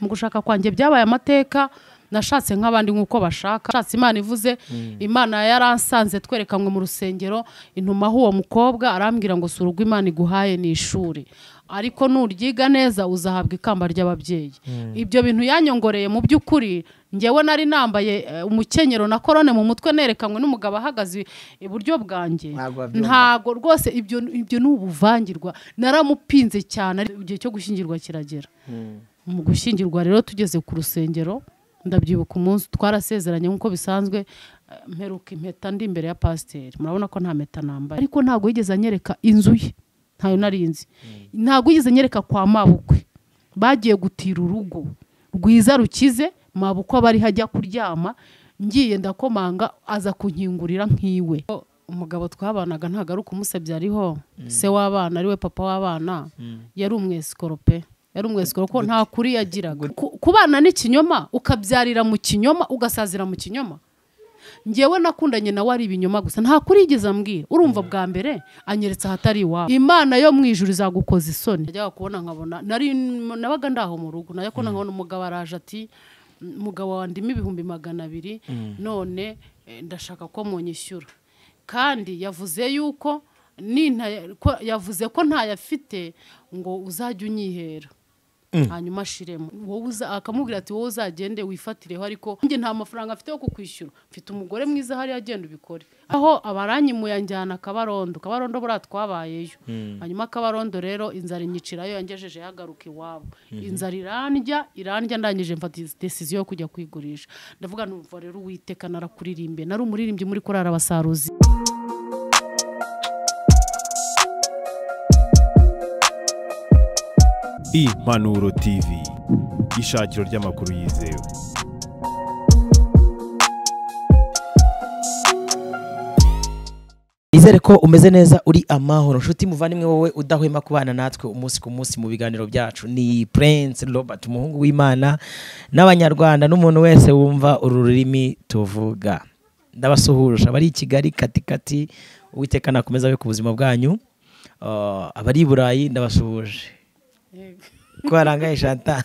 mu gushaka kwanjye byabaye amateka nashatse nk'abandi nk'uko bashaka nashatse imana ivuze mm. imana yaransanze twerekanwe mu rusengero intumaho uwo mukobwa arambwira ngo si urugo imana iguhaye ni ishuri ariko nuryiga neza uzahabwa ikamba ry'ababyeyi mm. ibyo bintu yanyongoreye mu by'ukuri ngewe nari nambaye eh, umukenyero na korone mu mutwe nerekanwe n'umugabo ahagaze iburyo bwanjye ntabwo rwose ibyo ni ubuvangirwa naramupinze cyane igihe cyo gushyingirwa kiragera mm. mu gushyingirwa rero tugeze ku rusengero ndabyibuka umunsi twarasezeranye nk'uko bisanzwe eh, mperuka impeta ndi imbere ya pasiteri murabona ko nta mpeta nambaye ariko ntabwo yigeze anyereka inzu ye ntayo narinzi mm. ntabwo yigeze anyereka kwa mabukwe bagiye gutira urugo rwiza rukize mabukwe aba ariho ajya kuryama ngiye ndakomanga aza kunkingurira nk'iwe umugabo twabanaga ntabwo ari ukumusebya ariho mm. se w'abana ariwe papa w'abana mm. yari umwesikoro pe yari umwesiko kuko nta kuri yagiraga kubana n'ikinyoma ukabyarira mu kinyoma ugasazira mu kinyoma ngewe nakundanye nawe ari ibinyoma gusa nta kuri yigeze ambwira urumva bwa mbere anyeretse ahatari iwawe imana yo mu ijuru izagukoza isoni najyaga kubona nkabona nari nabaga ndaho mu rugo nayo kubona mm. nkabona umugabo araje ati umugabo wandimo ibihumbi magana abiri mm. none eh, ndashaka ko munyishyura kandi yavuze yuko yavuze ko ntayafite ngo uzajye unyihera Mm. hanyuma ashiremo wowe akamubwira ati wowe uzagende wifatireho ariko njye nta mafaranga mfite yo kukwishyura mfite umugore mwiza hariya agenda ubikore aho abaranyimuye njyana kabarondo kabarondo buriya twabayeyo mm. hanyuma akabarondo rero inzara inyicirayo yangejeje yagaruka iwabo mhm. inzara irandya irandya ndangije mfata desiziyo yo kujya kwigurisha ndavuga numva rero uwiteka narakuririmbe nari umuririmbyi muri korara abasaruzi impanuro tv ishakiro ry'amakuru yizewe nizere ko umeze neza uri amahoro nshuti muvandimwe wowe udahwema kubana natwe umunsi ku munsi mu biganiro byacu ni Prince Robert umuhungu w'Imana n'abanyarwanda n'umuntu wese wumva uru rurimi tuvuga ndabasuhuje abari i Kigali katikati uwiteka akomeza we ku buzima bwanyu ah, abari i Burayi ndabasuhuje twarangaye shata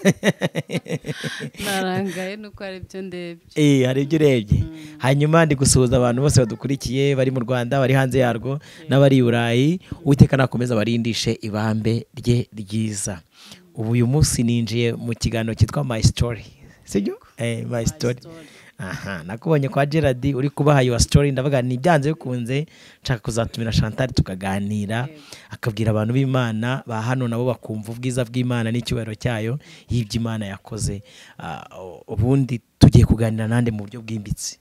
narangaye eh, nuko hari ibyo ndebye eh hari ibyo urebye mm. hanyuma ndi gusuhuza abantu bose badukurikiye bari mu rwanda bari hanze yarwo eh. n'abari i burayi uwiteka nakomeza barindishe ibambe rye ryiza ubu uyu munsi ninjiye mu kiganiro cyitwa my story sibyo eh my story aha nakubonye kwa gerard uri kubaha yuwa sitori ndavuga ni byanze bikunze nshaka kuzatumira chantal tukaganira akabwira abantu b'imana ba hano nabo bakumva ubwiza bw'imana n'icyubahiro cyayo y'ibyo imana yakoze ah, ubundi tugiye kuganira nande mu buryo bwimbitse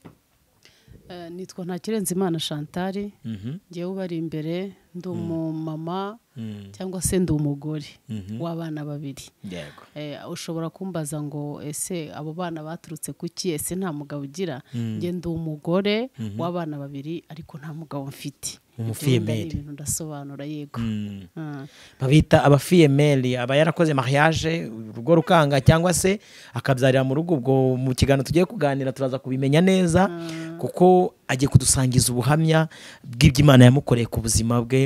eh, nitwa ntakirenze imana chantal ngewe mhm. ubari imbere ndi mm. umumama mm. cyangwa se ndi umugore mm-hmm. w'abana babiri eh, ushobora kumbaza ngo ese abo bana baturutse ku ki ese nta mugabo ugira mm. njye ndi umugore mm-hmm. w'abana babiri ariko nta mugabo mfite umufiyemeri ndasobanura yego ah. babita abafiyemeri aba yarakoze mariage urugo rukanga cyangwa se akabyarira mu rugo ubwo mu kiganiro tugiye kuganira turaza kubimenya neza ah. kuko agiye kudusangiza ubuhamya bwibyo imana yamukoreye ku buzima bwe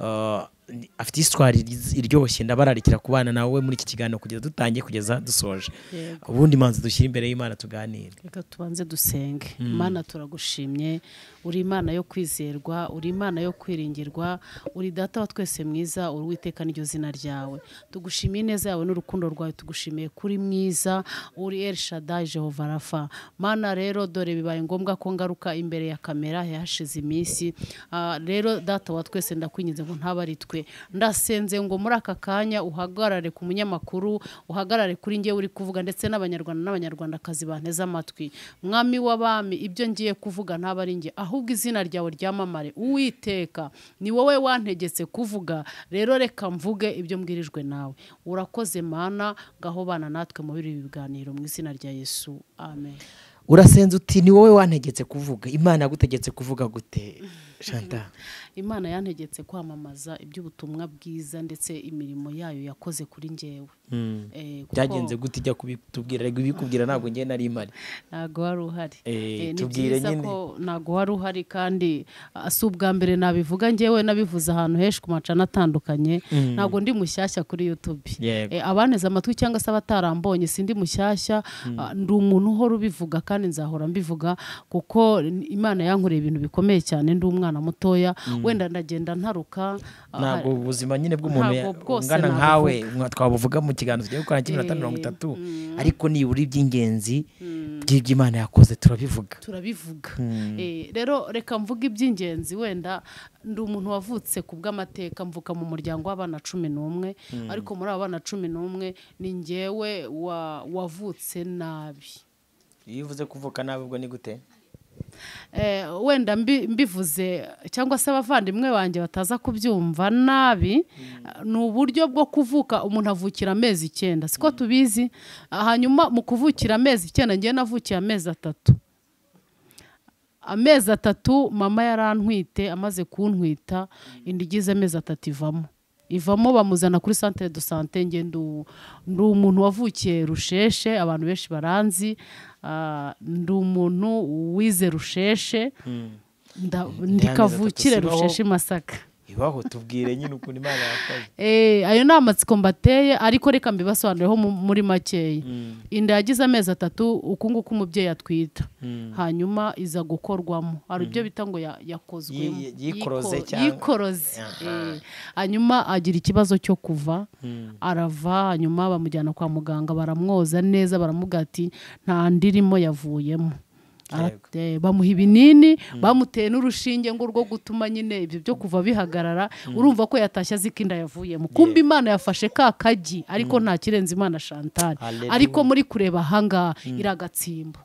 uh, afite isitwari iryoshye ndabararikira kubana nawe muri iki kiganiro kugeza dutangiye kugeza dusoje ubundi manzi dushyira imbere y'imana tuganire reka tubanze dusenge hmm. imana turagushimye uri imana yo kwizerwa uri imana yo kwiringirwa uri data wa twese mwiza uri witeka n'iryo zina ryawe tugushimiye neza yawe n'urukundo rwawe tugushimiye kuri mwiza uri elshadai jehova rafa mana rero dore bibaye ngombwa ko ngaruka imbere ya kamera yahashize iminsi ah, rero data wa twese ndakwinginze ngo ntaba ari twe ndasenze ngo muri aka kanya uhagarare ku munyamakuru uhagarare kuri njye uri kuvuga ndetse n'abanyarwanda n'abanyarwandakazi banteze amatwi mwami w'abami ibyo ngiye kuvuga ntaba ari aho ahubwo izina ryawe ryamamare uwiteka ni wowe wantegetse kuvuga rero reka mvuge ibyo mbwirijwe nawe urakoze mana ngaho natwe muri ibi biganiro mu izina rya yesu amen urasenze uti ni wowe wantegetse kuvuga imana yagutegetse kuvuga gute shanta imana yantegetse kwamamaza iby'ubutumwa bwiza ndetse imirimo yayo yakoze kuri ngewe hmm. eh, byagenze gute ijya kubitubwira ariko ibikubwira ntabwo ngewe nari imari ntabwo wari uhari eh, eh, ni byiza ko ntabwo wari uhari kandi ah, si ubwa mbere nabivuga ngewe nabivuze ahantu henshi ku macana atandukanye hmm. ntabwo ndi mushyashya kuri yutube abaneze amatwi cyangwa se abatarambonye si ndi mushyashya hmm. ah, ndi umuntu uhora ubivuga kandi nzahora mbivuga kuko imana yankoreye ibintu bikomeye cyane ndi umwana mutoya Mm. wenda ndagenda ntaruka ah, ntabwo ah, ubuzima nyine bw'umuntu ungana nkawe twabuvuga mu kiganza tugiye gukora kimwe na tanu mirongo eh, itatu mm. ariko nibura iby'ingenzi mm. by'imana yakoze turabivuga turabivuga eh, rero reka mvuge iby'ingenzi wenda ndi umuntu wavutse ku bw'amateka mvuka mu muryango w'abana cumi n'umwe ariko muri abo bana cumi n'umwe ni ngewe wavutse nabi iyo uvuze kuvuka nabi ubwo ni gute Eh, wenda mbivuze cyangwa se abavandimwe banjye bataza kubyumva nabi mm. ni uburyo bwo kuvuka umuntu avukira amezi icyenda siko mm. tubizi ah, hanyuma mu kuvukira amezi icyenda ngewe navukiye amezi atatu amezi atatu mama yarantwite amaze kuntwita mm. indigize amezi atatu ivamo ivamo bamuzana kuri santere do sante ngendo ni umuntu wavukiye rusheshe abantu benshi baranzi Ah, ndi umuntu wize rusheshe hmm. ndikavukire rusheshe masaka ibaho tubwire nyine ukuntu imana yakoze eh, ayo ni amatsiko mbateye ariko reka mbibasobanurireho muri makeya mm. inda yagize amezi atatu uku nguku umubyeyi atwita mm. hanyuma iza gukorwamo hari ibyo mm. bita ngo yakozwemo yikoroze eh, hanyuma agira ikibazo cyo kuva arava hanyuma bamujyana kwa muganga baramwoza neza baramubwira ati nta ndirimo yavuyemo bamuha ibinini mm. bamuteye n'urushinge ngo rwo gutuma nyine ibyo byo kuva bihagarara mm. urumva ko yatashye azi ko inda yavuyemo kumba imana yafashe ka kagi ariko mm. nta kirenze imana shantari ariko muri kureba ahangaha iragatsimba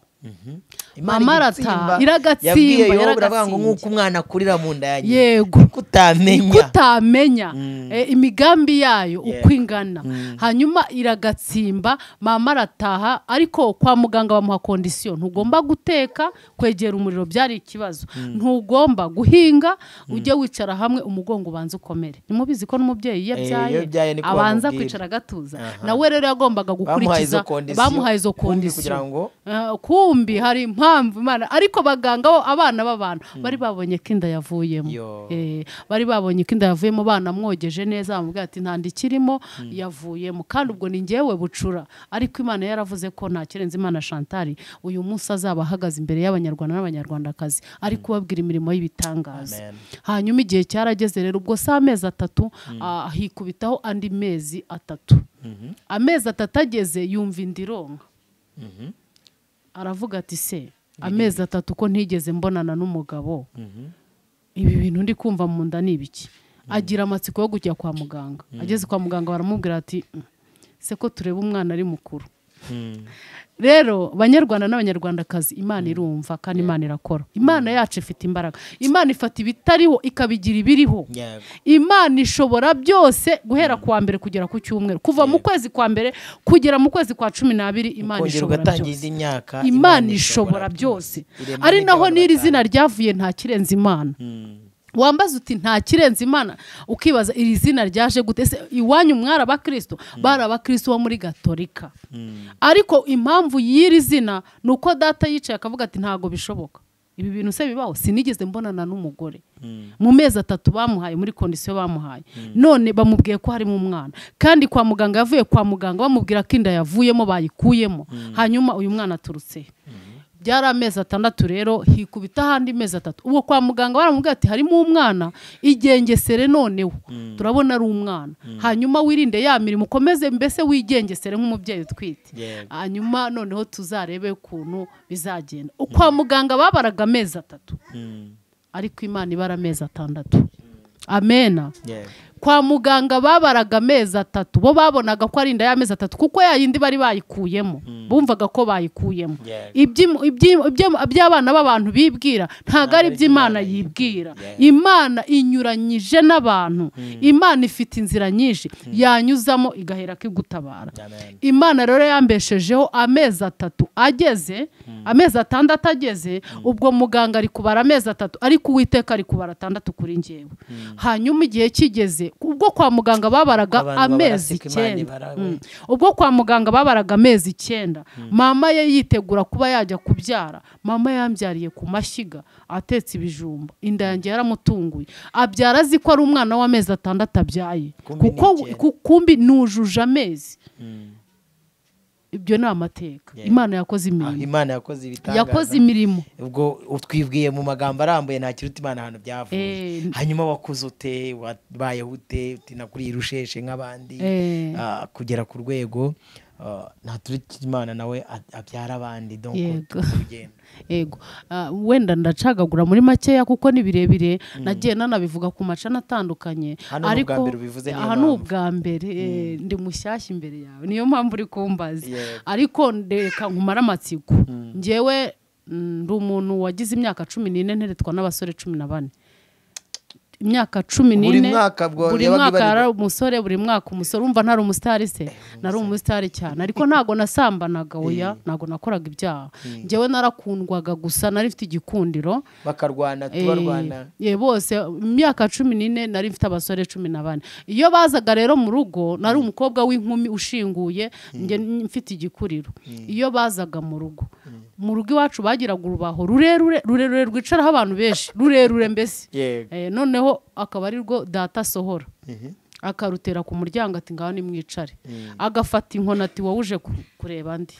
mama arataha iragatsimba yaragatsimba nk'uko umwana akurira mu nda yanjye yego kutamenya mm. eh, imigambi yayo uko ingana mm. hanyuma iragatsimba mama arataha ariko kwa muganga bamuha kondisiyo ntugomba guteka kwegera umuriro byari ikibazo mm. ntugomba guhinga ujye wicara hamwe umugongo ubanza ukomere nimubizi ko n'umubyeyi iyo eh, abyaye abanza kwicara agatuza nawe rero yagombaga gukurikiza bamuhaye izo kondisiyo rukumbi hari impamvu imana ariko baganga abana b'abantu hmm. bari babonye ko inda yavuyemo eh, bari babonye ko inda yavuyemo mwogeje neza bamubwira ati nta ikirimo hmm. yavuyemo kandi ubwo ni ngewe bucura ariko imana yaravuze ko nta kirenze imana shantari uyu munsi azaba ahagaze imbere y'abanyarwanda n'abanyarwandakazi ari kubabwira hmm. imirimo y'ibitangaza hanyuma igihe cyarageze rero ubwo si amezi atatu ah, hikubitaho andi mezi atatu mhm. amezi atatu ageze yumva indironka mhm. aravuga ati se amezi atatu ko ntigeze mbonana n'umugabo mhm. ibi bintu ndi kumva mu nda ni ibiki mhm. agira amatsiko yo kujya kwa muganga mhm. ageze kwa muganga baramubwira ati mm, se ko tureba umwana ari mukuru rero banyarwanda n'abanyarwandakazi imana mm. irumva kandi imana irakora imana mm. yacu ifite imbaraga imana ifata ibitariho ikabigira ibiriho imana ishobora byose guhera mm. ku wa mbere kugera ku cyumweru kuva mu kwezi kwa mbere kugera mu kwezi kwa cumi n'abiri imana ishobora byose imana ishobora byose ari naho n'iri zina ryavuye nta kirenze imana wambaza uti nta kirenze imana ukibaza iri zina ryaje gute se iwanyu mwari abakristo hmm. bari abakristo bo muri gatolika hmm. ariko impamvu y'iri zina ni uko data yicaye akavuga ati ntabwo bishoboka ibi bintu se bibaho sinigeze mbonana n'umugore hmm. mu mezi atatu bamuhaye muri kondisiyo bamuhaye none bamubwiye ko harimo umwana kandi kwa muganga yavuye kwa muganga bamubwira ko inda yavuyemo bayikuyemo hanyuma uyu mwana aturutse byari amezi atandatu rero hikubita ahandi mezi atatu ubwo kwa muganga baramubwira ati harimo umwana igengesere noneho hmm. turabona ari umwana hmm. hanyuma wirinde ya mirimo ukomeze mbese wigengesere nk'umubyeyi utwite hanyuma noneho tuzarebe ukuntu bizagenda kwa muganga babaraga amezi atatu hmm. ariko imana ibara amezi atandatu amena kwa muganga babaraga amezi atatu bo babonaga ko ari inda y'amezi atatu kuko yindi bari bayikuyemo hmm. bumvaga ko bayikuyemo iby'abana b'abantu bibwira ntabwo ari imana yibwira imana inyuranyije n'abantu hmm. imana ifite inzira nyinshi hmm. yanyuzamo igahera kigutabara imana rero yambeshejeho amezi atatu ageze amezi atandatu ageze ubwo muganga ari kubara amezi atatu ariko uwiteka ari kubara atandatu kuri ngewe hanyuma igihe kigeze Mm. ubwo kwa muganga babaraga amezi icyenda ubwo kwa muganga babaraga amezi icyenda mama ye yitegura kuba yajya kubyara mama yambyariye ku mashyiga atetse ibijumba inda yanjye yaramutunguye abyara azi ko ari umwana w'amezi atandatu abyaye kuko kumbi nujuje amezi mm. ibyo ni amateka imana yakoze ah, imirimo imana yakoze ibitangaza yakoze imirimo ubwo twibwiye mu magambo arambuye nta kiruta imana ahantu byavuye eh. hanyuma wakoze ute wabayeho ute uti nakuriye urusheshe nk'abandi eh. ah, kugera ku rwego Uh, imana nawe abyara abandi yego uh, wenda ndacagagura muri makeya kuko ni birebire mm. nagiye nanabivuga ku macana atandukanye ariko aha ni ubwa mbere eh, mm. ndi mushyashya imbere yawe niyo mpamvu uri kumbaza ariko ndeka nkumara amatsiko mm. ngewe ndi umuntu wagize imyaka cumi n'ine nteretwa n'abasore cumi na bane imyaka cumi n'ine buri mwaka hari umusore buri mwaka umusore wumva ntari umusitari se eh, nari umusitari cyane ariko ntabwo nasambanaga eh. oya ntabwo nakoraga ibyaha eh. ngewe narakundwaga gusa nari mfite igikundiro bakarwana tubarwana bose imyaka cumi n'ine nari mfite abasore cumi na bane iyo bazaga rero mu rugo nari hmm. umukobwa w'inkumi ushinguye hmm. mfite igikuriro hmm. iyo bazaga mu rugo mu rugo iwacu bagiraga urubaho rurerure rurerure rwicaraho abantu benshi rurerure mbese noneho noneho akaba ari rwo data asohora mhm. akarutera ku muryango ati ngaho nimwicare mm. agafata inkoni ati wowe uje kureba andi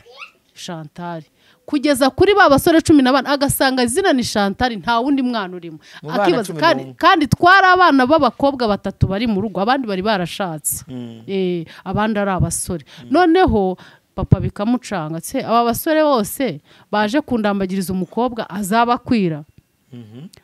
shantari kugeza kuri ba basore cumi na bane agasanga izina ni shantari nta wundi mwana urimo akibaza kandi twari abana b'abakobwa batatu bari mu rugo abandi bari barashatse mm. eh, abandi ari abasore mm. noneho papa bikamucanga se aba basore bose baje kundambagiriza umukobwa azabakwira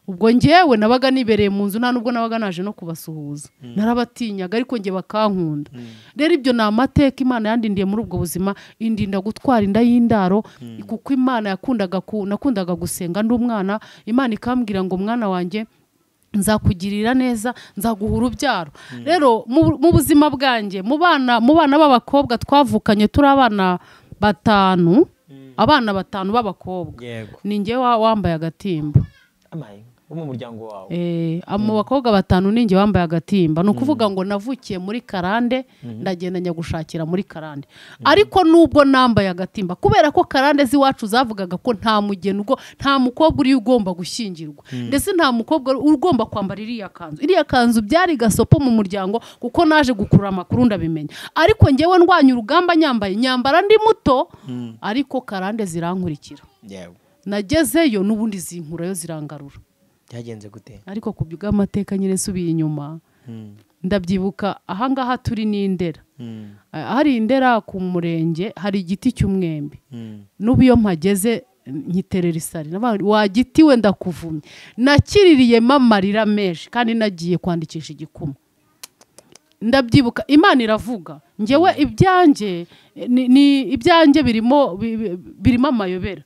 ubwo ngewe nabaga nibereye mu nzu nta nubwo nabaga naje no kubasuhuza mm. narabatinyaga ariko nge bakankunda mm. rero ibyo ni amateka imana yandindiye muri ubwo buzima indinda gutwara inda y'indaro mm. kuko imana yakundaga nakundaga gusenga n’umwana imana ikambwira ngo umwana wanjye nzakugirira neza nzaguha urubyaro rero mu buzima bwanjye mu bana mu bana b'abakobwa twavukanye turi abana batanu abana batanu b'abakobwa ni ngewe wambaye agatimba wo mu muryango wawe eh, mu bakobwa batanu ninjye wambaye agatimba ni ukuvuga mm. ngo navukiye muri karande mm-hmm. ndagenda gushakira muri karande mm-hmm. ariko nubwo nambaye agatimba kubera ko karande z'iwacu zavugaga ko nta mugeni ubwo nta mukobwa uriyo ugomba gushyingirwa mm. ndetse nta mukobwa ugomba kwambara iriya kanzu iriya kanzu byari gasopo mu muryango kuko naje gukura amakuru ndabimenya ariko njyewe ndwanya urugamba nyambaye nyambara ndi muto mm. ariko karande zirankurikira nagezeyo n'ubundi zinkurayo zirangarura byagenze gute ariko ku bw'amateka nyine subiye inyuma hmm. ndabyibuka ahangaha turi n'indera hmm. hari indera ku murenge hari igiti cy'umwembe hmm. n'ubu iyo mpageze nkiterera isari wagiti we ndakuvumye nakiririyemo amarira menshi kandi nagiye kwandikisha igikuma ndabyibuka imana iravuga ngewe ibyanjye ni ibyanjye birimo birimo amayobera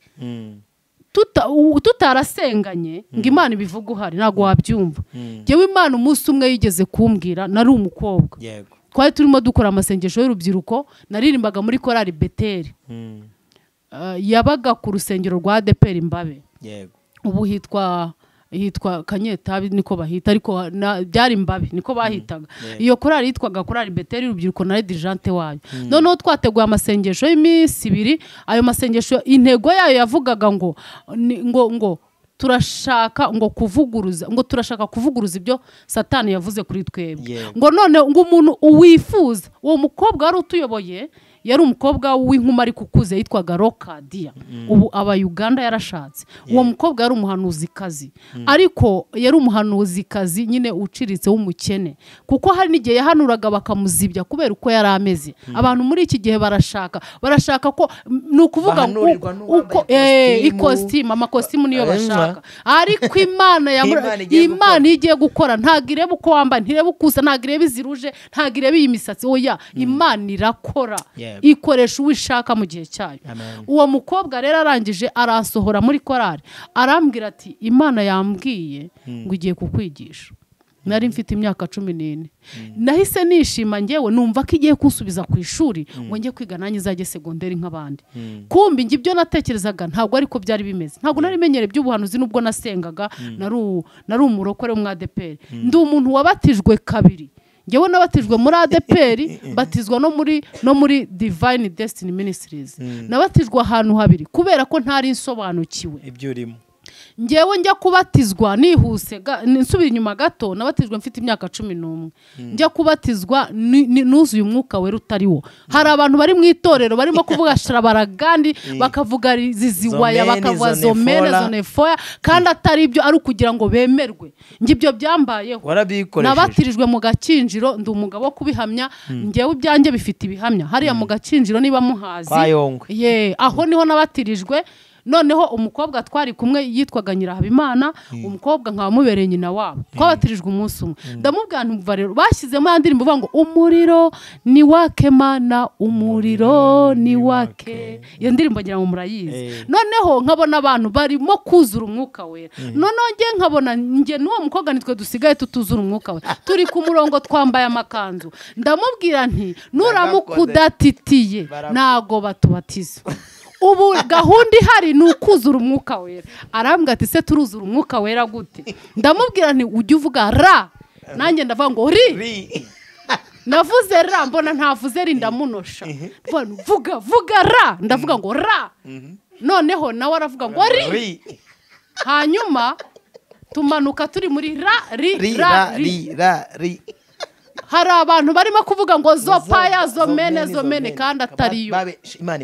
tutarasenganye ngo hmm. imana ibivuga uhari ntabwo wabyumva ngewe hmm. imana umunsi umwe yigeze kumbwira nari umukobwa twari turimo dukora amasengesho y'urubyiruko naririmbaga muri korari beteri hmm. eh, yabaga ku rusengero rwa deperi imbabe ubu hitwa hitwa kanyetabi niko bahita ariko byari imbabi niko bahitaga mm. iyo korari yitwaga korari beteri urubyiruko na redirigante wayo mm. noneho twateguye amasengesho y'iminsi ibiri ayo masengesho intego yayo yavugaga ngo ngo ngo turashaka ngo kuvuguruza ngo turashaka kuvuguruza ibyo satani yavuze kuri twebwe ngo none ngo umuntu uwifuza uwo mukobwa wari utuyoboye yari umukobwa w'inkumi ariko ukuze yitwaga rokadiya mm. ubu aba uganda yarashatse uwo mukobwa yari umuhanuzikazi mm. ariko yari umuhanuzikazi nyine uciritse w'umukene kuko hari n'igihe yahanuraga bakamuzibya kubera uko yari ameze mm. abantu muri iki gihe barashaka barashaka ko ni ukuvuga uko eh, ikositimu amakositimu niyo bashaka ariko imana imana iyo igiye gukora ntabwo ireba uko wambaye ntireba uko usa ntabwo ireba iziruje ntabwo ireba iyi misatsi oya imana irakora ikoresha uwo ishaka mu gihe cyayo uwo mukobwa rero arangije arasohora muri korari arambwira ati imana yambwiye hmm. ngo igiye kukwigisha nari hmm. mfite imyaka cumi n'ine hmm. nahise nishima ngewe numva ko igiye kusubiza ku ishuri ngo njye kwiga nanjye izajye segonderi nk'abandi kumbi njye ibyo natekerezaga ntabwo ariko byari bimeze ntabwo nari menyere iby'ubuhanuzi n'ubwo nasengaga nari umurokore w'umwadeperi ndi umuntu wabatijwe kabiri ngewe nabatijwe muri adeperi mbatizwa mm, mm, mm. no muri no muri divayini desitini minisitirizi nabatijwe ahantu habiri kubera ko ntari nsobanukiwe ibyo urimo ngewe njya kubatizwa nihuse nsubira inyuma gato nabatijwe mfite imyaka cumi n'umwe hmm. njya kubatizwa nuzuye umwuka wera utari wo hari abantu bari mu itorero barimo kuvuga sharabaragandi hmm. bakavuga ziziwaya bakavuga zomere zonefoya kandi atari ibyo ari ukugira ngo bemerwe ngibyo byambayeho nabatirijwe mu gakinjiro ndi umugabo wo kubihamya hmm. ngewe ibyanjye bifite ibihamya hariya mu gakinjiro niba muhazi ye aho niho nabatirijwe noneho umukobwa twari kumwe yitwaga nyirahabimana hmm. umukobwa nkaba mubereye nyina wabo hmm. twabatirijwe umunsi umwe hmm. ndamubwira ntumva rero bashyizemo ya ndirimbo uvuga ngo umuriro ni wake mana umuriro ni wake iyo ndirimbo ngira ngo murayizi eh. noneho nkabona abantu barimo kuzura umwuka wera noneho njye nkabona njye n'uwo mukobwa nitwe dusigaye tutuzura umwuka we turi ku murongo twambaye amakanzu ndamubwira nti nuramuka udatitiye ntago batubatiza ubu gahunda ihari ni ukuzura umwuka wera arambwira ati se turuzura umwuka wera gute ndamubwira nti ujye uvuga ra nanjye ndavuga ngo ri navuze ra mbona ntavuze ri ndamunosha mhm. vuga vuga ra ndavuga ngo ra mhm. noneho nawe aravuga ngo ri hanyuma tumanuka turi muri ra ri ra ri ra ri hari abantu barimo kuvuga ngo zo paya zo mene zo mene kandi atariyo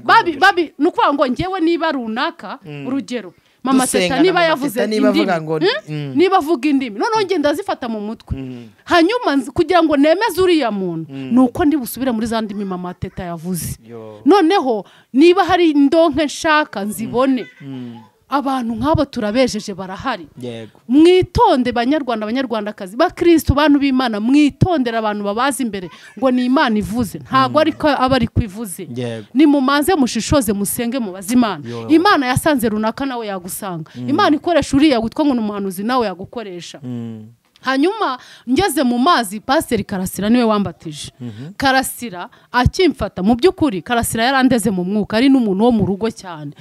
babi babi ni ukuvuga ngo ngewe niba runaka mm. urugero mama teta niba yavuze indimi hmm? mm. niba avuga indimi noneho ngenda zifata mu mutwe mm. hanyuma kugira ngo nemeze uriya muntu ni uko busubire muri za ndimi mama teta yavuze noneho niba hari indonke nshaka nzibone abantu nk'abo turabejeje barahari mwitonde banyarwanda abanyarwandakazi bakirisitu bantu b'imana mwitondera abantu babazi imbere ngo ni imana ivuze ntabwo mm. aba ari kwivuze nimumanze mushishoze musenge mubaze imana imana yasanze runaka nawe yagusanga mm. imana ikoresha uriya witwa ngo ni umuhanuzi nawe yagukoresha mm. hanyuma ngeze mu mazi pasiteri karasira niwe wambatije mhm. karasira akimfata mu by'ukuri karasira yarandeze mu mwuka ari n'umuntu wo mu rugo cyane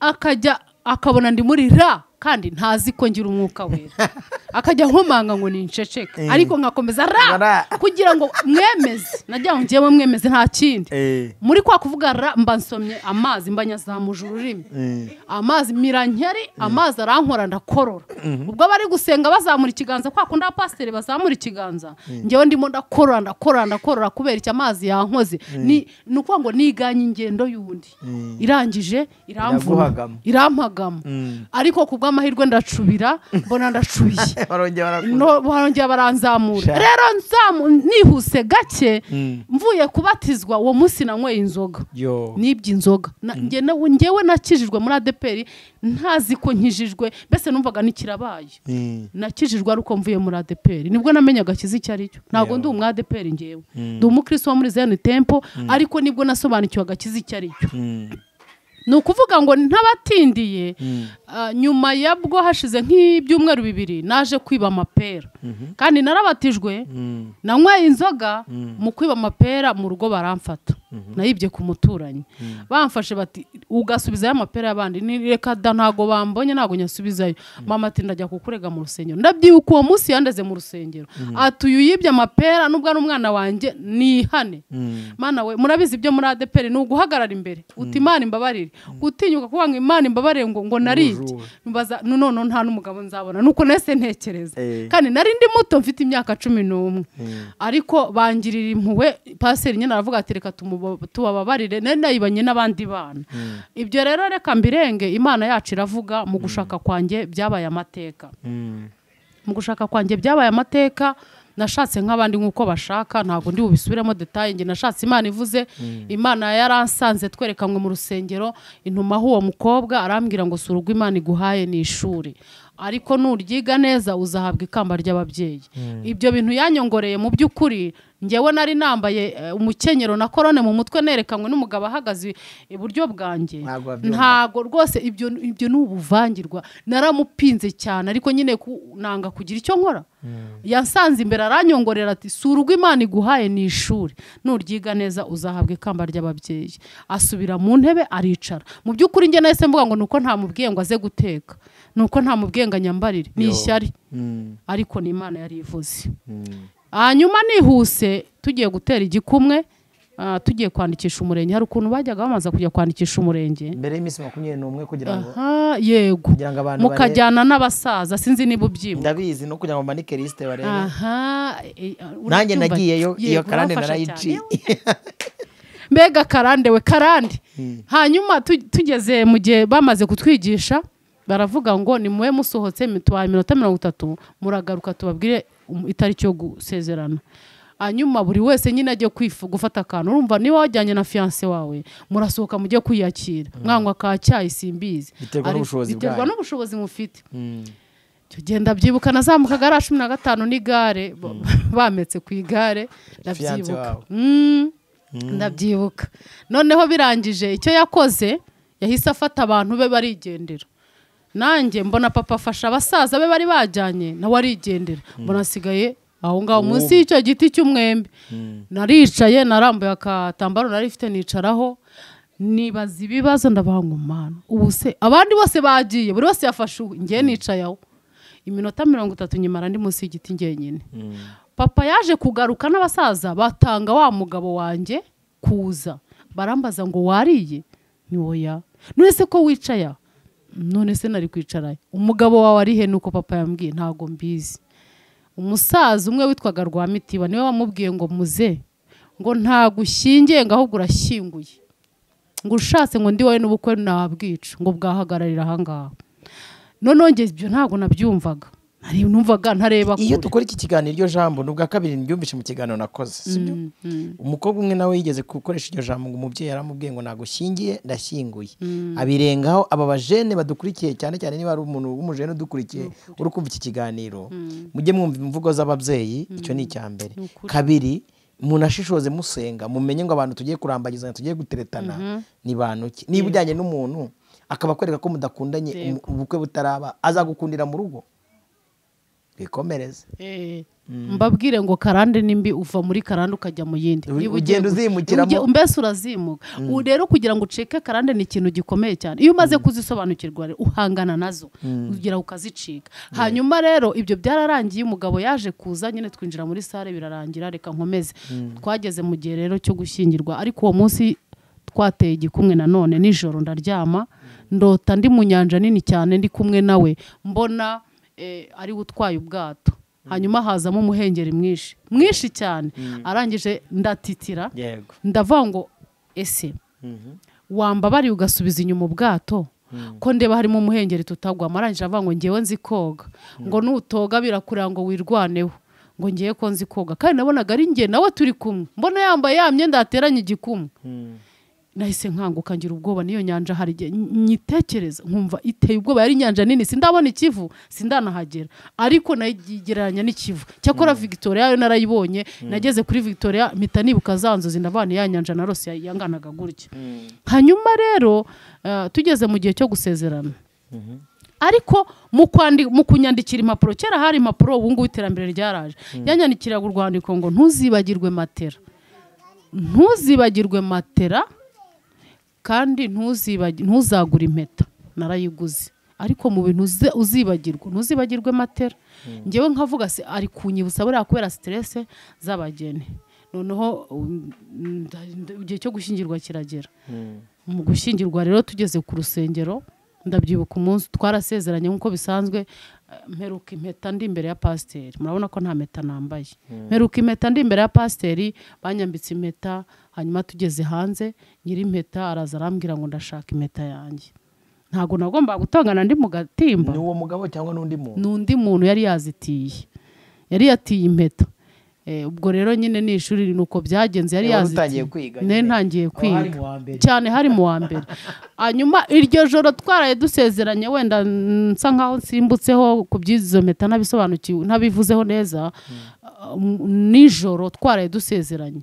akajya akabona ndi muri ra kandi ntazi ko ngira umwuka wera akajya nkomanga ngo ninceceke eh. ariko nkakomeza ra kugira ngo mwemeze najya ngewe mwemeze nta kindi eh. muri kwa kuvuga ra mba nsomye amazi mba nyazamuje ururimi eh. amazi miranyeri amazi arankora ndakorora mhm. ubwo bari gusenga bazamura ikiganza kwa kundi abapasiteri bazamura ikiganza ngewe ndimo ndakorora ndakorora ndakorora kubera icyo amazi yankoze ni ukuvuga ngo niganye ingendo y'undi irangije irampagamo mm. ariko kubwa amahirwe ndacubira mbona ndacuye barongera baranzamura rero nihuse gake mm. mvuye kubatizwa uwo munsi nanyweye inzoga n'ibyo inzoga mm. ngewe nakijijwe muri adeperi ntazi ko nkijijwe mbese numvaga nikirabaye mm. nakijijwe ari uko mvuye muri adeperi nibwo namenya agakiza icyo ari cyo ntabwo ndi umwadeperi ngewe ndi umukristo wo muri zeni tempo ariko nibwo nasobanukiwe agakiza icyo ari cyo ni ukuvuga ngo ntabatindiye mm. uh, nyuma yabwo hashize nk'ibyumweru bibiri naje kwiba amapera mhm. kandi narabatijwe mm. nanyweye inzoga mm. mu kwiba amapera mu rugo baramfata mhm. nayibye ku muturanyi bamfashe bati ugasubizayo amapera y'abandi reka da ntago bambonye ntago nyasubizayo mama ati ndajya kukurega mu rusengero ndabyibuka uwo munsi yandeze mu rusengero atuye uyu yibye amapera nubwo ari umwana wanjye nihane we murabizi ibyo muri adeperi ni uguhagarara imbere uti imbabarire Mm. gutinyuka kuvuga ngo imana imbabare ngo ngo naribye none nta n'umugabo nzabona nuko nese ntekereza eh. kandi nari ndi muto mfite imyaka cumi n'umwe eh. ariko bangirira impuhwe paseri nyine aravuga ati reka tubababarire nayibanye n'abandi bana mm. ibyo rero reka mbirenge imana yacu iravuga mu mm. gushaka kwanjye byabaye amateka mu gushaka kwanjye byabaye amateka nashatse nk'abandi nk'uko bashaka ntabwo ndi bubisubiremo detaye nashatse imana ivuze mm. imana yaransanze twerekanwe mu rusengero intumaho uwo mukobwa arambwira ngo si urugo imana iguhaye ni ishuri ariko nuryiga neza uzahabwa ikamba ry'ababyeyi mm. ibyo bintu yanyongoreye mu by'ukuri ngewe nari nambaye eh, umukenyero na korone mu mutwe nerekanwe n'umugabo ahagaze iburyo bwanjye ntabwo rwose ibyo ni ubuvangirwa naramupinze cyane ariko nyine nanga kugira icyo nkora hmm. yasanze imbere aranyongorera ati si Imana iguhaye ni ishuri nuryiga neza uzahabwa ikamba ry'ababyeyi asubira mu ntebe aricara mu by'ukuri njye nahise mvuga ngo ni uko ntamubwiye ngo aze guteka ni uko ntamubwiye ngo anyambarire ni ishyari hmm. ariko ni imana yari ivuze hmm. hanyuma ah, nihuse tugiye gutera igikumwe ah, tugiye kwandikisha umurenge hari ukuntu bajyaga bamaze kujya kwandikisha umurenge mbere y'iminsi makumyabiri n'umwe kugira ngo yego mukajyana n'abasaza sinzi niba ubyibwa ndabizi no kugira ngo umanike lisite barebe eh, nanjye nagiyeyo iyo karande narayiciye mbega karande we karande hmm. hanyuma tugeze mu gihe bamaze kutwigisha baravuga ngo ni muwe musohotse tubaye iminota mirongo itatu muragaruka tubabwire Um, itariki yo gusezerana hanyuma buri wese nyine ajya gufata akantu urumva niba wajyanye na fiyanse wawe murasohoka mujye kwiyakira mm. mwanywa ka cyayi simbizi biterwa n'ubushobozi mufite mm. tugenda byibuka na za mukagara cumi na gatanu n'igare mm. bametse ku igare ndabyibuka ndabyibuka noneho birangije icyo yakoze yahise afata abantu be barigendera nanjye mbona papa afasha abasaza be bari bajyanye nawe arigendera mbona asigaye aho ngaho munsi y'icyo giti cy'umwembe hmm. naricaye narambuye akatambaro nari ifite nicaraho nibaza ibibazo ndabangumana ubu se abandi bose bagiye buri wese yafashe ngiye hmm. nicaye aho iminota mirongo itatu nyimara ndi munsi y'igiti ngenyine hmm. papa yaje kugaruka n'abasaza batanga wa mugabo wanjye kuza barambaza ngo wariye ntiwoya none se ko wicaya none se nari kwicara umugabo wawe ari he nuko papa yambwiye ntago mbizi umusaza umwe witwaga rwa mitiba niwe wamubwiye ngo muze ngo ntabwo ushyingiye ngo ahubwo urashyinguye ngo ushatse ngo ndi wowe n'ubukwe nabwica ngo bwahagararira ahangaha noneho ibyo ntago nabyumvaga numvaga ntareba iyo dukora iki kiganiro iryo jambo ni ubwa kabiri ryumvise mu kiganiro nakoze sibyo mm, mm. umukobwa umwe nawe yigeze gukoresha iryo jambo ngo umubyeyi yaramubwiye ngo ntabwo ushingiye ndashyinguye mm. abirengaho aba bajene badukurikiye cyane cyane niba ari umuntu w'umujene udukurikiye uri kumva iki kiganiro mujye mwumva imvugo z'ababyeyi icyo ni icya mbere kabiri munashishoze musenga mumenye ngo abantu tugiye kurambagizanya tugiye guteretana mm-hmm. ni bantu niba ujyanye n'umuntu akaba akwereka ko mudakundanye ubukwe butaraba azagukundira mu rugo twikomereze eh, mm. mbabwire ngo karande nimbi uva muri karande ukajya mu yindi ugenda uzimukiramo mbese urazimuka mm. rero kugira ngo ucike karande ni ikintu gikomeye cyane iyo umaze mm. kuzisobanukirwa uhangana nazo kugira ukazicika hanyuma rero ibyo byararangiye umugabo yaje kuza nyine twinjira muri sale birarangira reka nkomeze twageze mu gihe rero cyo gushyingirwa ariko uwo munsi twateye igikumwe nanone nijoro ndaryama ndota ndi mu nyanja nini cyane ndi kumwe nawe mbona Eh, ari utwaye ubwato hanyuma hazamo umuhengeri mwinshi mwinshi cyane mm-hmm. arangije ndatitira ndavuga ngo ese mm-hmm. wambabariye ugasubiza inyuma ubwato mm. ko ndeba harimo umuhengeri tutagwa arangije avuga ngo ngewe nzi koga mm. ngo nutoga birakurira ngo wirwaneho ngo ngewe ko nzi koga kandi nabonaga ari nge nawe turi kumwe mbona yambaye ya myenda yateranye igikumwe mm. nahise nkanguka ngira ubwoba n'iyo nyanja hari igihe nyitekereza nkumva iteye ubwoba yari inyanja nini sindabona ikivu sindanahagera ariko nayigereranya n'ikivu cyakora mm. victoria yo narayibonye mm. nageze kuri victoria mpita nibuka za nzu zinavana ya nyanja na rose yanganaga gutya mm. hanyuma rero eh, tugeze mu gihe cyo gusezerana mm-hmm. ariko mu kunyandikira impapuro kera hari impapuro ubu ngubu iterambere ryaraje yanyandikiraga urwandiko ngo ntuzibagirwe matera ntuzibagirwe matera kandi ntuzagure impeta narayiguze ariko mu bintu uzibagirwa ntuzibagirwe matera hmm. ngewe nkavuga se ari kunyibutsa buriya kubera siterese z'abageni noneho um, igihe cyo gushyingirwa kiragera hmm. mu gushyingirwa rero tugeze ku rusengero ndabyibuka umunsi twarasezeranye nk'uko bisanzwe eh, mperuka impeta ndi imbere ya pasiteri murabona ko nta mpeta nambaye hmm. mperuka impeta ndi imbere ya pasiteri banyambitse impeta hanyuma tugeze hanze nyiri impeta araza arambwira ngo ndashaka impeta yanjye ntabwo nagomba gutongana andi mu gatimba ni uwo mugabo cyangwa n'undi muntu ni undi muntu yari yazitiye yari yatiye impeta eh, ubwo rero nyine ni ishuri ni uko byagenze yari yazitiye niyo ntangiye kwiga cyane hari mu wa mbere hanyuma iryo joro twaraye dusezeranye wenda nsa nkaho nsimbutseho ku by'izo mpeta ntabisobanukiwe ntabivuzeho neza hmm. nijoro twaraye dusezeranye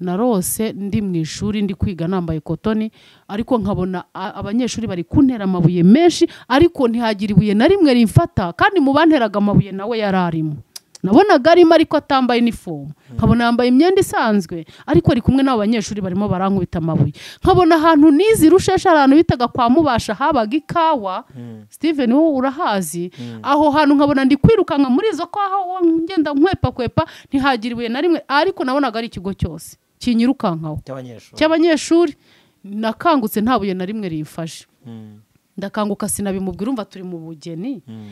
narose ndi mu ishuri ndi kwiga nambaye kotoni ariko nkabona abanyeshuri bari kuntera amabuye menshi ariko ntihagira ibuye na rimwe rimfata kandi mu banteraga amabuye nawe yari arimo nabonaga arimo ariko atambaye inifomu mm. nkabona yambaye imyenda isanzwe ariko ari kumwe n'abo banyeshuri barimo barankubita amabuye nkabona ahantu n'izi rusheshe ahantu bitaga kwa mubasha habaga ikawa mm. steven wowe urahazi mm. aho hantu nkabona ndi kwirukanka muri izo kawa ngenda nkwepa kwepa ntihagira ibuye na rimwe ariko nabonaga ari ikigo cyose kinyirukankaho cy'abanyeshuri nakangutse nta buye na rimwe rimfashe hmm. ndakanguka sinabimubwira umva turi mu bugeni hmm.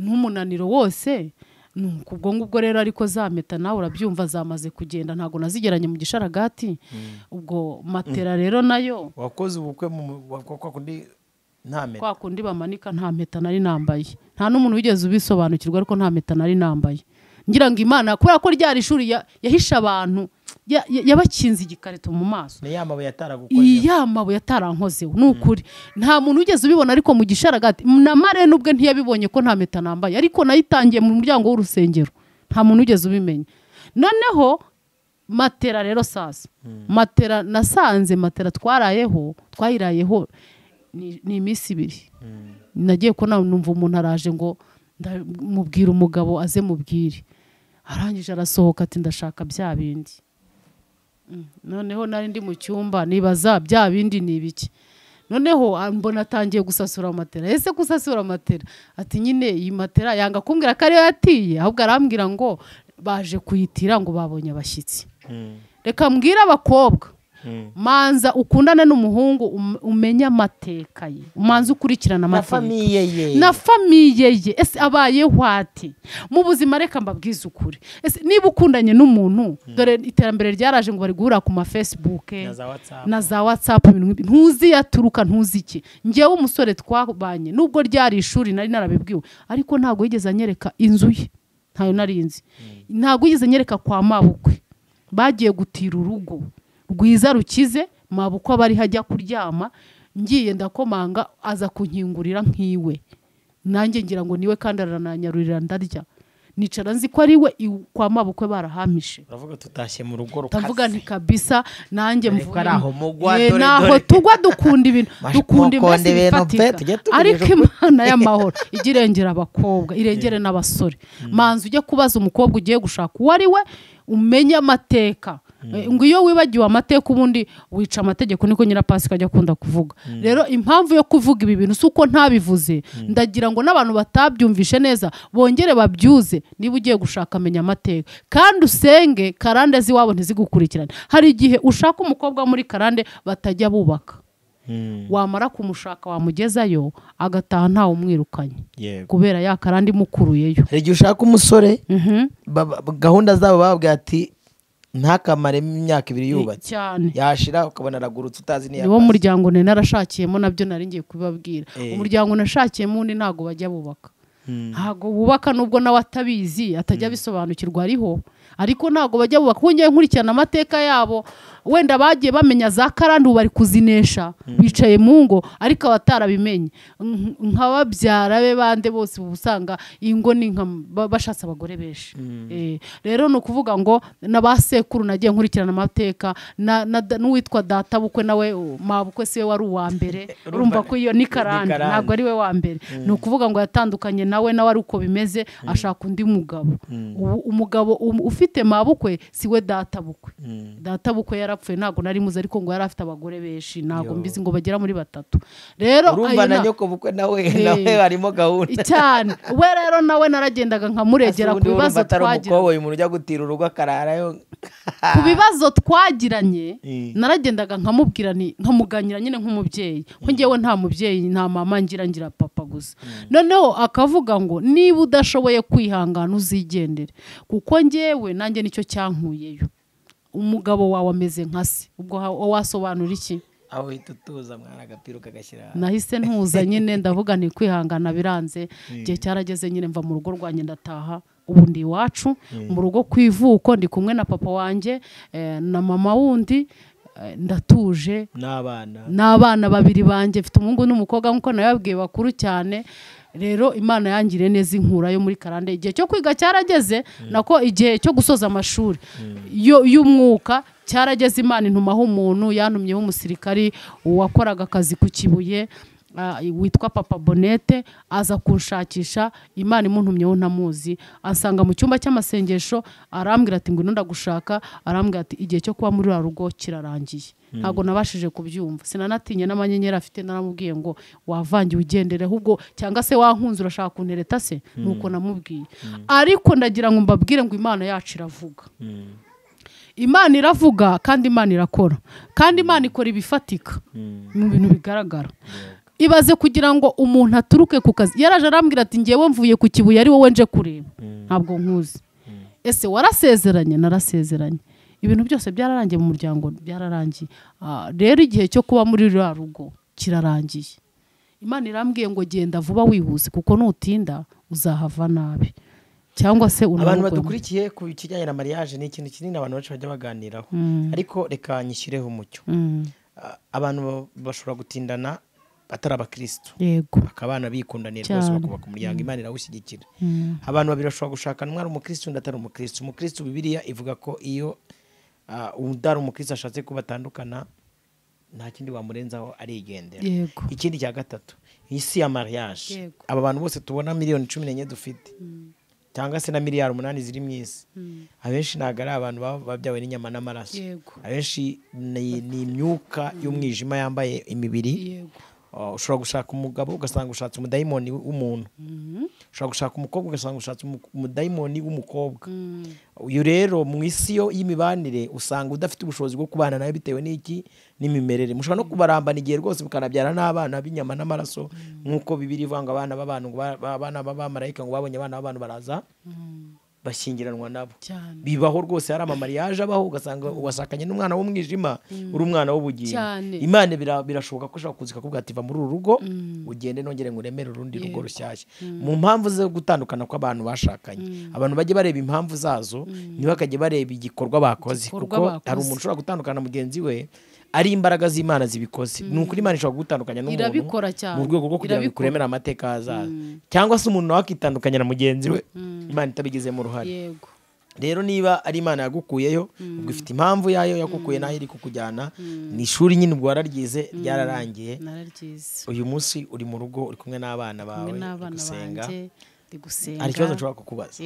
n'umunaniro wose nuko ubwo ngubwo rero ariko zameta nawe urabyumva zamaze kugenda ntabwo nazigeranye mu gisharagati hmm. ubwo matera rero nayo wakoze ubukwe mu kwa kundi bamanika nta mpeta nari nambaye nta n'umuntu wigeze ubisobanukirwa ariko nta mpeta nari nambaye ngira ngo imana kubera ko ryari ishuri yahishe abantu yabakinze igikarito mu maso ni ya mabuye ataragukozeho ya mabuye atarankozeho ni ukuri nta muntu ugeze ubibona ariko mu gisharagati na mare n’ubwo ntiyabibonye ko nta mpeta nambaye ariko nayo mu muryango w'urusengero nta muntu ugeze ubimenya noneho matera rero sasa hmm. matera nasanze matera twarayeho twayirayeho ni iminsi ibiri hmm. nagiye ko numva umuntu araje ngo mubwira umugabo aze mubwire arangije arasohoka ati ndashaka bya bindi noneho nari ndi mu cyumba nibaza bya bindi ni ibiki noneho ah, mbona atangiye gusasura amatera ese gusasura amatera ati nyine iyi matera yanga kumbwira ko ariyo yatiye ahubwo arambwira ngo baje kuyitira ngo babonye abashyitsi hmm. reka mbwira abakobwa Mm. manza ukundane n'umuhungu um-, umenye amateka ye umanza ukurikirana amateka na famiye ye ese abaye hwati mu buzima reka mbabwize ukuri niba ukundanye n'umuntu mm. dore iterambere ryaraje ngo bari guhura ku ma na za watsapu ntuzi yaturuka ntuzi iki ngewe umusore twabanye nubwo ryari ishuri nari narabibwiwe ariko ntabwo yigeze anyereka inzu ye ntayo narinzi mm. ntabwo yigeze anyereka kwa mabukwe bagiye gutira urugo rwiza rukize mwaba uko aba ari hajya kuryama ngiye ndakomanga aza kunkingurira nk'iwe nanjye ngira ngo niwe kandi arananyarurira ndarya nicara nzi ko ari we kwa mabukwe barahamishe uravuga tutashye mu rugo rukaze ndavuga nti kabisa nanjye mvuga eh, naho mugwa tugwa dukunda ibintu dukunda ibibazo bifatika ariko imana y'amahoro ijya irengera abakobwa irengere eh. n'abasore hmm. manzi ujye kubaza umukobwa ugiye gushaka uwo ari we umenye amateka Mm. Eh, ngo iyo wibagiwe amateka ubundi wica amategeko niko nyirapasika ajya akunda kuvuga mm. rero impamvu yo kuvuga ibi bintu si uko ntabivuze mm. ndagira ngo n'abantu batabyumvishe neza bongere babyuze niba ugiye gushaka amenya amateka kandi usenge karande z'iwabo ntizigukurikirane hari igihe ushaka umukobwa muri karande batajya bubaka wamara kumushaka wamugezayo agataha ntawe umwirukanye kubera ya karande imukuruyeyo hari igihe ushaka umusore mhm. gahunda zabo bababwira ati ntakamaremo imyaka ibiri eh, yubatse yashira ukabona aragurutse utazi niyo niwo muryango nari narashakiyemo nabyo nari ngiye kubabwira eh. umuryango nashakiyemo undi ntabwo bajya bubaka hmm. ntabwo bubaka nubwo nawe atabizi atajya hmm. abisobanukirwa ariho ariko ntabwo bajya bubaka ngewe nkurikirana amateka yabo wenda bagiye bamenya za karandu bari kuzinesha hmm. bicaye mu ngo ariko abatarabimenye nkababyara be bande bose uba usanga ingo ni nka bashatse abagore benshi hmm. eh, rero ni ukuvuga ngo na ba sekuru nagiye nkurikirana amateka n'uwitwa data bukwe nawe mabukwe si we wari uwa mbere urumva ko iyo ni karande ntabwo ari we wa mbere hmm. ni ukuvuga ngo yatandukanye nawe nawe ari uko bimeze ashaka undi mugabo umugabo um, ufite mabukwe si we data bukwe data bukwe yari yarapfuye ntabwo nari muzi ariko ngo yari afite abagore benshi ntabwo mbizi ngo bagera muri batatu rero urumva na nyoko bukwe nawe nawe eh, harimo gahunda cyane we rero nawe naragendaga nkamuregera ku bibazo twagiranye umuntu ujya gutira urugo akararayo ku bibazo twagiranye eh. naragendaga nkamubwira nkamuganyira nyine nk'umubyeyi ko eh. ngewe nta mubyeyi nta mama ngira ngira papa gusa noneho akavuga ngo niba udashoboye kwihangana uzigendere kuko ngewe nanjye nicyo cyankuyeyo umugabo wawe ameze nka se ubwo wasobanura iki aho uhita utuza mwana agapira kagashyira nahise ntuza nyine ndavuga ni kwihangana biranze hmm. igihe cyarageze nyine mva mu rugo rwanjye ndataha ubu ndi iwacu hmm. mu rugo ku ivuko ndi kumwe na papa wanjye eh, na mama wundi ndatuje n'abana babiri banjye mfite umuhungu n'umukobwa nk'uko nabibabwiye bakuru cyane rero imana yangire neza inkura yo muri karande igihe cyo kwiga cyarageze mm. nako igihe cyo gusoza amashuri mm. y'umwuka cyarageze imana intumaho umuntu yantumyeho umusirikari wakoraga akazi ku kibuye Ah, witwa papa bonete aza kunshakisha imana imuntumyeho ntamuzi asanga mu cyumba cy'amasengesho arambwira ati ngwino ndagushaka arambwira ati igihe cyo kuba muri uru rugo kirarangiye hmm. ntabwo nabashije kubyumva sinanatinye n'amanyenyeri afite naramubwiye ngo wavangiwe ugendere ahubwo cyangwa se wankunze urashaka kuntereta se hmm. nuko namubwiye hmm. ariko ndagira ngo mbabwire ngo imana yacu iravuga imana iravuga kandi imana irakora kandi imana ikora ibifatika mu bintu bigaragara ibaze kugira ngo umuntu aturuke ku kazi yaraje arambwira ati ngewe mvuye ku kibuye ari wowe nje kureba mm. ntabwo nkuzi mm. ese warasezeranye narasezeranye ibintu byose byararangiye mu muryango byararangiye ah, rero igihe cyo kuba muri ruriya rugo kirarangiye imana irambwiye ngo genda vuba wihuse kuko nutinda uzahava nabi cyangwa se abantu badukurikiye ku kijyanye na mariage ni ikintu kinini abantu benshi bajya baganiraho mm. ariko reka nyishyireho umucyo ah, abantu bashobora gutindana batari abakirisitu bakabana bikundanira rwose bakubaka umuryango mm. imana irawushyigikira mm. abantu babiri bashobora gushaka ntwari umukirisitu undi atari umukirisitu umukirisitu bibiriya ivuga ko iyo udari uh, umukirisitu ashatse ko batandukana nta kindi wamurenzaho arigendera ikindi cya gatatu isi ya mariage aba bantu bose tubona miliyoni cumi n'enye dufite mm. cyangwa se na miliyari umunani ziri mu isi abenshi ntabwo ari abantu baba babyawe n'inyama n'amaraso abenshi ni imyuka y'umwijima yambaye imibiri ushobora gushaka umugabo ugasanga ushatse umudayimoni w'umuntu mhm. ushobora gushaka umukobwa ugasanga ushatse umudayimoni w'umukobwa mm. uyu rero mu isi y'imibanire usanga udafite ubushobozi bwo kubana nawe bitewe n'iki n'imimerere mushobora no mm. kubarambana igihe rwose bukanabyara n'abana b'inyama n'amaraso mm. nk'uko bibiri ivanga abana b'abantu abana b'abamarayika ngo babonye abana b'abantu baraza bashyingiranwa nabo bibaho rwose hari amamariyaje abaho ugasanga washakanye n'umwana w'umwijima mm. uri umwana w'ubugingo imana birashoboka ko ushobora kuza ikakubwira ati va muri uru rugo mm. ugende nongere ngo uremere urundi rugo rushyashya mm. mu mpamvu zo gutandukana kw'abantu bashakanye abantu bajye bareba impamvu zazo ntibakajye bareba igikorwa bakoze kuko hari umuntu ushobora gutandukana mugenzi we ari imbaraga z'imana zibikoze ni mm. ukuri imana ishobora kugutandukanya n'umuntu mu rwego rwo kugira ngo kuremere amateka ahazaza mm. cyangwa se umuntu nawe akitandukanya na mugenzi we mm. imana itabigizemo uruhare rero niba ari imana yagukuyeyo ubwo ifite impamvu yayo yakukuye nayo iri kukujyana ni ishuri nyine ubwo wararyize ryararangiye uyu munsi uri mu rugo uri kumwe n'abana bawe gusenga hari ikibazo nshobora kukubaza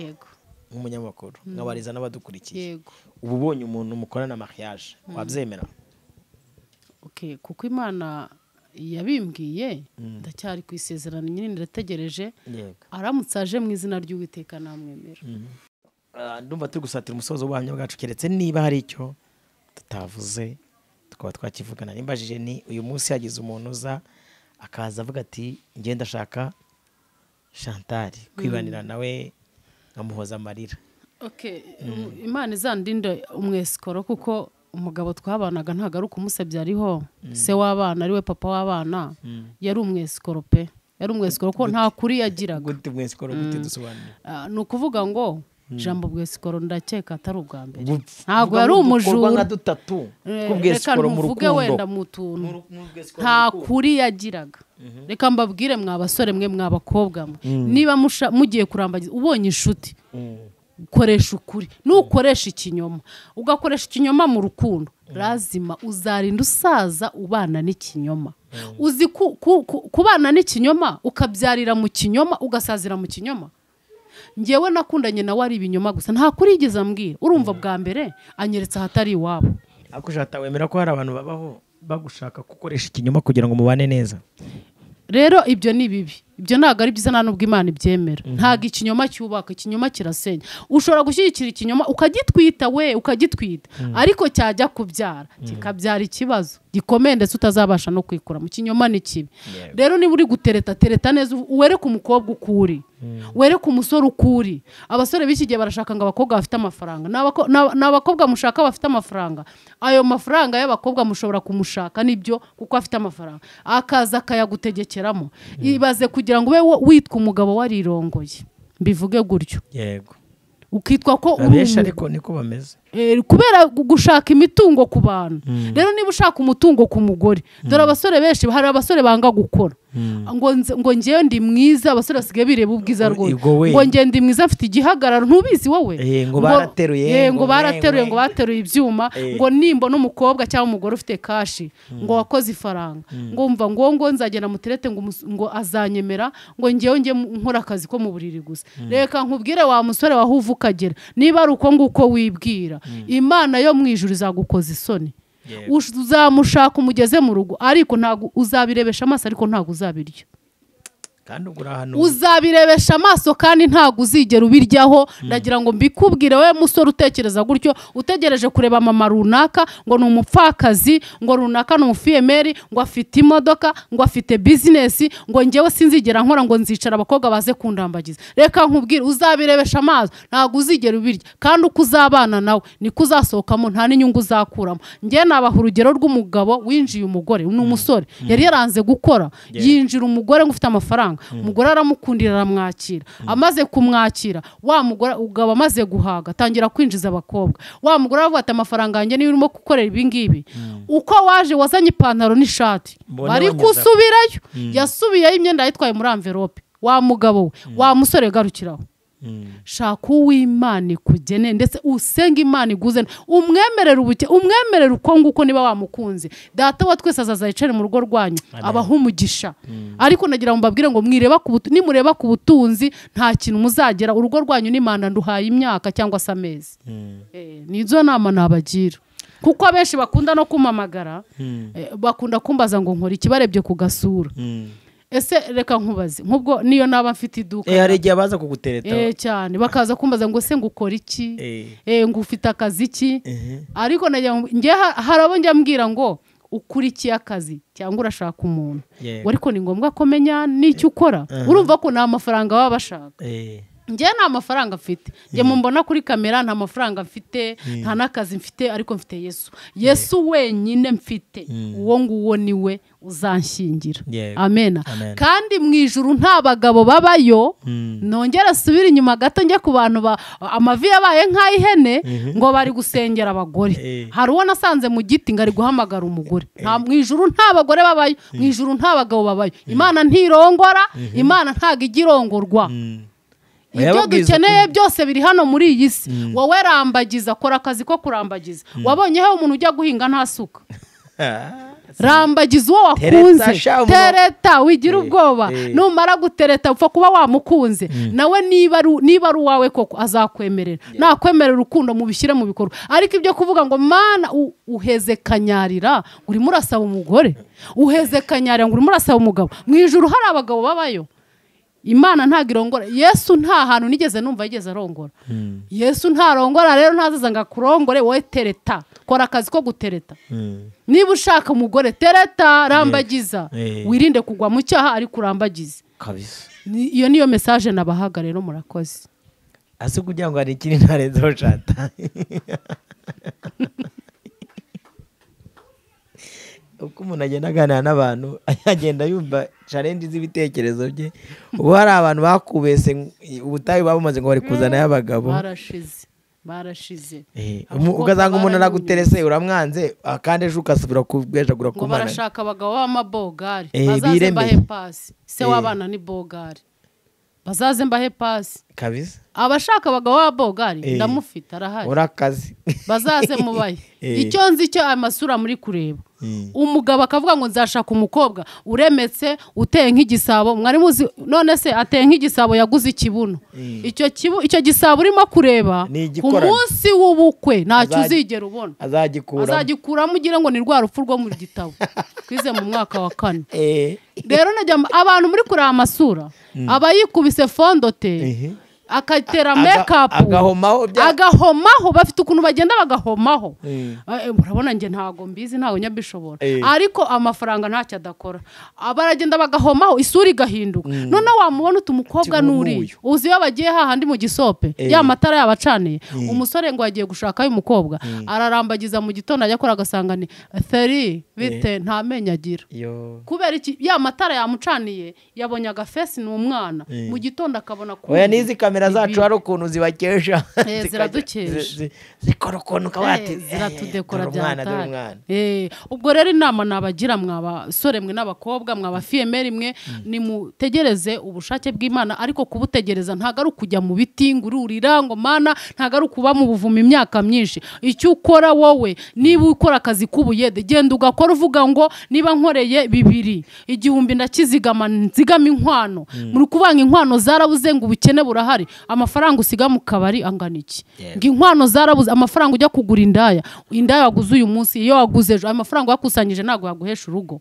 nk'umunyamakuru nk'abariza n'abadukurikiye uba ubonye umuntu mukorana mariage wabyemera kuko imana yabimbwiye mm. ndacyari ku isezerano nyine ndategereje aramutse aje mu izina ry'uwiteka namwemera mm. ah, ndumva turi gusatira umusozo w'ubuhamya bwacu keretse niba hari icyo tutavuze tukaba twakivugana nimbajije ni uyu munsi yagize umuntu uza akaza avuga ati ngenda ashaka shantari mm. kwibanira nawe nkamuhoza amarira imana izandinde umwesikoro kuko umugabo twabanaga ntabwo ari ukumusebya ariho mm. se w'abana ariwe papa w'abana mm. yari umwesikoro pe yari umwesikoro ko nta kuri yagiraga mm. ah, ni ukuvuga ngo ijambo bwesikoro ndakeka atari ubwa mbere ntabwo yari umujura eh, reka ntuvuge wenda mu tuntu nta kuri yagiraga mhm. reka mbabwire mwa basore mwe mwa bakobwa mwe niba mugiye kurambagiza ubonye inshuti koresha ukuri nukoresha ikinyoma ugakoresha ikinyoma mu rukundo razima uzarinda usaza ubana n'ikinyoma uzi kubana n'ikinyoma ukabyarira mu kinyoma ugasazira mu kinyoma ngewe nakundanye nawe ari ibinyoma gusa nta kurigeze ambwira urumva bwa mbere anyeretse ahatari iwabo ariko ushaka wemera ko hari abantu babaho bagushaka gukoresha ikinyoma kugira ngo mubane neza rero ibyo ni bibi ibyo ntabwo ari byiza nta nubwo imana ibyemera mhm. ntabwo ikinyoma cyubaka ikinyoma kirasenya ushobora gushyigikira ikinyoma ukagitwita we ukagitwita mhm. ariko cyajya kubyara mhm. kikabyara ikibazo gikomeye ndetse utazabasha no mu kinyoma ni kibi rero niba uri gutereta tereta neza wereke umukobwa uko uri wereke umusore uko uri abasore b'iki gihe barashaka ngo abakobwa bafite amafaranga ni abakobwa mushaka bafite amafaranga ayo mafaranga y'abakobwa mushobora kumushaka nibyo kuko afite amafaranga akaza akayagutegekeramo ibaze ku kugira ngo ube witwa umugabo warirongoye mbivuge gutyo yego ukitwa ko uri ariko niko bameze Eh, kubera gushaka imitungo ku bantu mm. rero niba ushaka umutungo ku mugore mm. dore abasore benshi hari abasore banga gukora mm. ngo ngewe ndi mwiza abasore basigaye bireba ubwiza rwose ngo ngewe ndi mwiza afite igihagararo ntubizi wowe eh, ngo barateruye ngo eh, barateruye ngo bateruye ibyuma ngo nimbo n'umukobwa cyangwa umugore ufite kashi ngo wakoze ifaranga ngumva ngo ngo nzagera muterete ngo azanyemera ngo ngewe njye nkora akazi ko mu buriri gusa reka nkubwire wa musore waho ukagera niba ari uko nguko wibwira Mm. imana yo mu ijoro izagukoza isoni uzamushaka umugeze mu rugo ariko ntabwo uzabirebesha amaso ariko ntabwo uzabirya kandi ubwo hano uzabirebesha amaso kandi ntabwo uzigera ubiryaho hmm. ndagira ngo mbikubwire we musore utekereza gutyo utegereje kureba mama runaka ngo ni umupfakazi ngo runaka ni umufiyemeri ngo afite imodoka ngo afite bizinesi ngo ngewe sinzigera nkora ngo nzicara abakobwa baze kundambagiza reka nkubwire uzabirebesha amaso ntabwo uzigera ubirya kandi uko uzabana nawe niko uzasohokamo nta n'inyungu uzakuramo ngewe nabaha urugero rw'umugabo winjiye umugore ni umusore hmm. yari yaranze gukora yinjira umugore ngo ufite amafaranga amafaranga umugore aramukundira aramwakira amaze kumwakira wa mugore ugabo amaze guhaga atangira kwinjiza abakobwa wa mugore aravuga ati amafaranga yanjye niyo urimo gukorera ibingibi uko waje wazanye ipantaro n'ishati bari gusubirayo mm. yasubiyeho imyenda yitwaye muri amverope wa mugabo we wa musore garukiraho Mm. shaka uw'imana ikugene ndetse usenge imana iguze umwemerera ubuke umwemerere uko nguko niba wamukunze data wa twese azaza yicare mu rugo rwanyu abaha umugisha mm. ariko nagira ngo mbabwire ngo mwireba ku butunzi nimureba ku butunzi nta kintu muzagera urugo rwanyu n'imana nduhaye imyaka cyangwa se amezi mm. eh, ni nizo nama nabagira kuko abenshi bakunda no kumamagara eh, bakunda kumbaza ngo nkora ikibarebye ku gasura ese reka nkubaze nk'ubwo niyo naba mfite iduka eh, hari igihe baza kugutereta eh, cyane bakaza kumbaza ngo se ngo ukora iki eh. ngo ufite akazi ki ariko hari abo njya mbwira ngo ukurikiye akazi cyangwa urashaka umuntu ariko ni ngombwa ko menya n'icyo ukora urumva ko nta mafaranga ashaka bashaka njye nta mafaranga mfite njye mm. mbona kuri kamera nta mafaranga mfite mm. nta n'akazi mfite ariko mfite yesu yesu wenyine mfite mm. uwo nguwo ni we amena kandi mu ijuru nta bagabo babayo nongera asubire inyuma gato njye ku bantu ba amavi yabaye nk'ay'ihene mm-hmm. ngo bari gusengera abagore hari uwo nasanze mu giti ngo ari guhamagara umugore mu ijuru nta bagore babayo mu ijuru nta bagabo babayo imana ntirongora mm-hmm. imana ntabwo igirongorwa ibyo dukeneye byose biri hano muri iyi si hmm. wowe rambagiza kora akazi ko kurambagiza hmm. wabonyeho umuntu ujya guhinga nta suka rambagiza uwo wakunze tereta wigira eh, ubwoba eh. numara gutereta upfa kuba wamukunze hmm. nawe niba ari uwawe koko azakwemerera nakwemerera urukundo mubishyire mu bikorwa ariko ibyo kuvuga ngo mana uheze kanyarira urimo urasaba umugore eh. uheze kanyarira ngo urimo urasaba umugabo mu ijoro hari abagabo babayo imana ntabwo irongora yesu nta hantu nigeze numva yigeze arongora hmm. yesu ntarongora rero ntazaza ngo akurongore wowe tereta kora akazi ko gutereta hmm. niba ushaka umugore tereta rambagiza wirinde kugwa mu cyaha ariko urambagize iyo niyo mesaje nabahaga rero murakoze asi kugira ngo hari ikiri ntarengwa ushata uko umuntu agenda aganira n'abantu agenda yumva sharenji z'ibitekerezo bye ubu hari abantu bakubese ubutayu bamaze ngo bari kuzanayo mm, abagabo barashize eh, ugasanga umuntu araguterese uramwanze kandi ejo ugasubira kugwejagura ku mwana barashaka abagabo b'amabogari eh, bazaze mbahe pasi se eh. w'abana ni bogari bazaze mbahe pasi kabisa abashaka abagabo b'ababogari eh. ndamufite arahari urakaze bazaze mubaye eh. icyo nzi cyo amasura muri kureba hmm. umugabo akavuga ngo nzashaka umukobwa uremetse uteye nk'igisabo mwari uzi none se ateye nk'igisabo yaguze ikibuno hmm. icyo gisabo urimo kureba ku munsi w'ubukwe ntacyo uzigera ubona azagikuramo ugira ngo ni rwa rupfu rwo mu gitabo twize mu mwaka wa kane eh. rero abantu muri kureba amasura hmm. aba yikubise fondote akatera mekapu agahomaho bafite ukuntu bagenda bagahomaho mm. eh, urabona njye ntabwo mbizi ntabwo nyabishobora eh. ariko amafaranga ntacyo adakora baragenda bagahomaho isura igahinduka mm. noneho wamubona utu mukobwa nuri uzi iyo bagiye hahandi mu gisope eh. ya matara yabacaniye mm. umusore ngo yagiye gushaka umukobwa ararambagiza mu gitondo ajya akora agasanga ni feri bite nta menyo agira kubera iki ya matara yamucaniye yabonye agafesi ni umwana mu gitondo akabona kubona kamera zacu hari ukuntu zibakesha zikora ukuntu ukaba wati ziratudekora byatari ubwo rero inama nabagira mwabasore mwe n'abakobwa mwabafiyemeri mwe nimutegereze ubushake bw'imana ariko kubutegereza ntabwo ari ukujya mu biti ngo ururira ngo mana ntabwo ari ukuba mu buvumo imyaka myinshi icyo ukora wowe niba ukora akazi k'ubuyede genda ugakora uvuga ngo niba nkoreye bibiri igihumbi ndakizigama nzigama inkwano mm. muri kuvanga inkwano zarabuze ngo ubukene burahari kabari amafaranga usiga mu kabari angana iki ngo inkwano zarabuze amafaranga ujya kugura indaya indaya waguze uyu munsi iyo waguze ejo amafaranga wakusanyije ntabwo yaguhesha urugo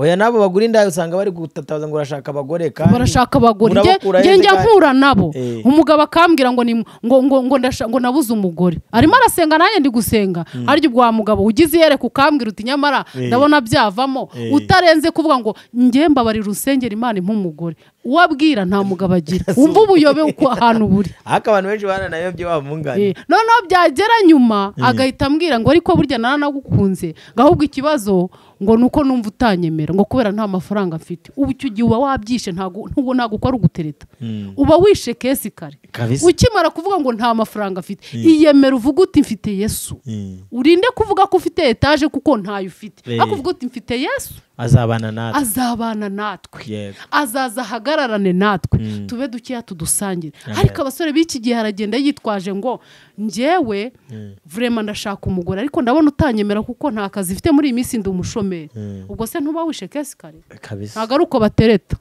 oya n'abo bagura inda usanga bari gutataza ngo urashaka abagore kandi barashaka abagore njye njya mpura nabo eh. umugabo akambwira ngo ngo nabuze umugore arimo arasenga nanjye ndi gusenga hmm. arya ubwo wa mugabo ugize yereka ukambwira uti nyamara eh. ndabona byavamo eh. utarenze kuvuga ngo njye mbabarira urusengero imana impumugore uwabwira nta mugabo agira wumva ubuyobe uko ahantu buri ariko abantu benshi baranayobye bamunganye noneho byagera nyuma hmm. agahita ambwira ngo ariko burya nanagukunze ngo ahubwo ikibazo ngo ni uko numva utanyemera ngo kubera nta mafaranga mfite ubu icyo gihe uba wabyishe ntabwo ntabwo ukora ugutereta hmm. uba wishe kesi kare ukimara kuvuga ngo nta mafaranga afite hmm. iyemera uvuga uti mfite yesu hmm. urinde kuvuga ko ufite etaje kuko ntayo ufite ariko uvuga uti mfite yesu azabana natwe azabana natwe azaza ahagararane natwe mm. tube dukeya tudusangire ariko abasore b'iki gihe haragenda yitwaje ngo ngewe mm. vurema ndashaka umugore ariko ndabona utanyemera kuko nta kazi ifite muri iyi minsi ndi umushomeri mm. ubwo se ntuba wishe kesi kare ntabwo ari uko batereta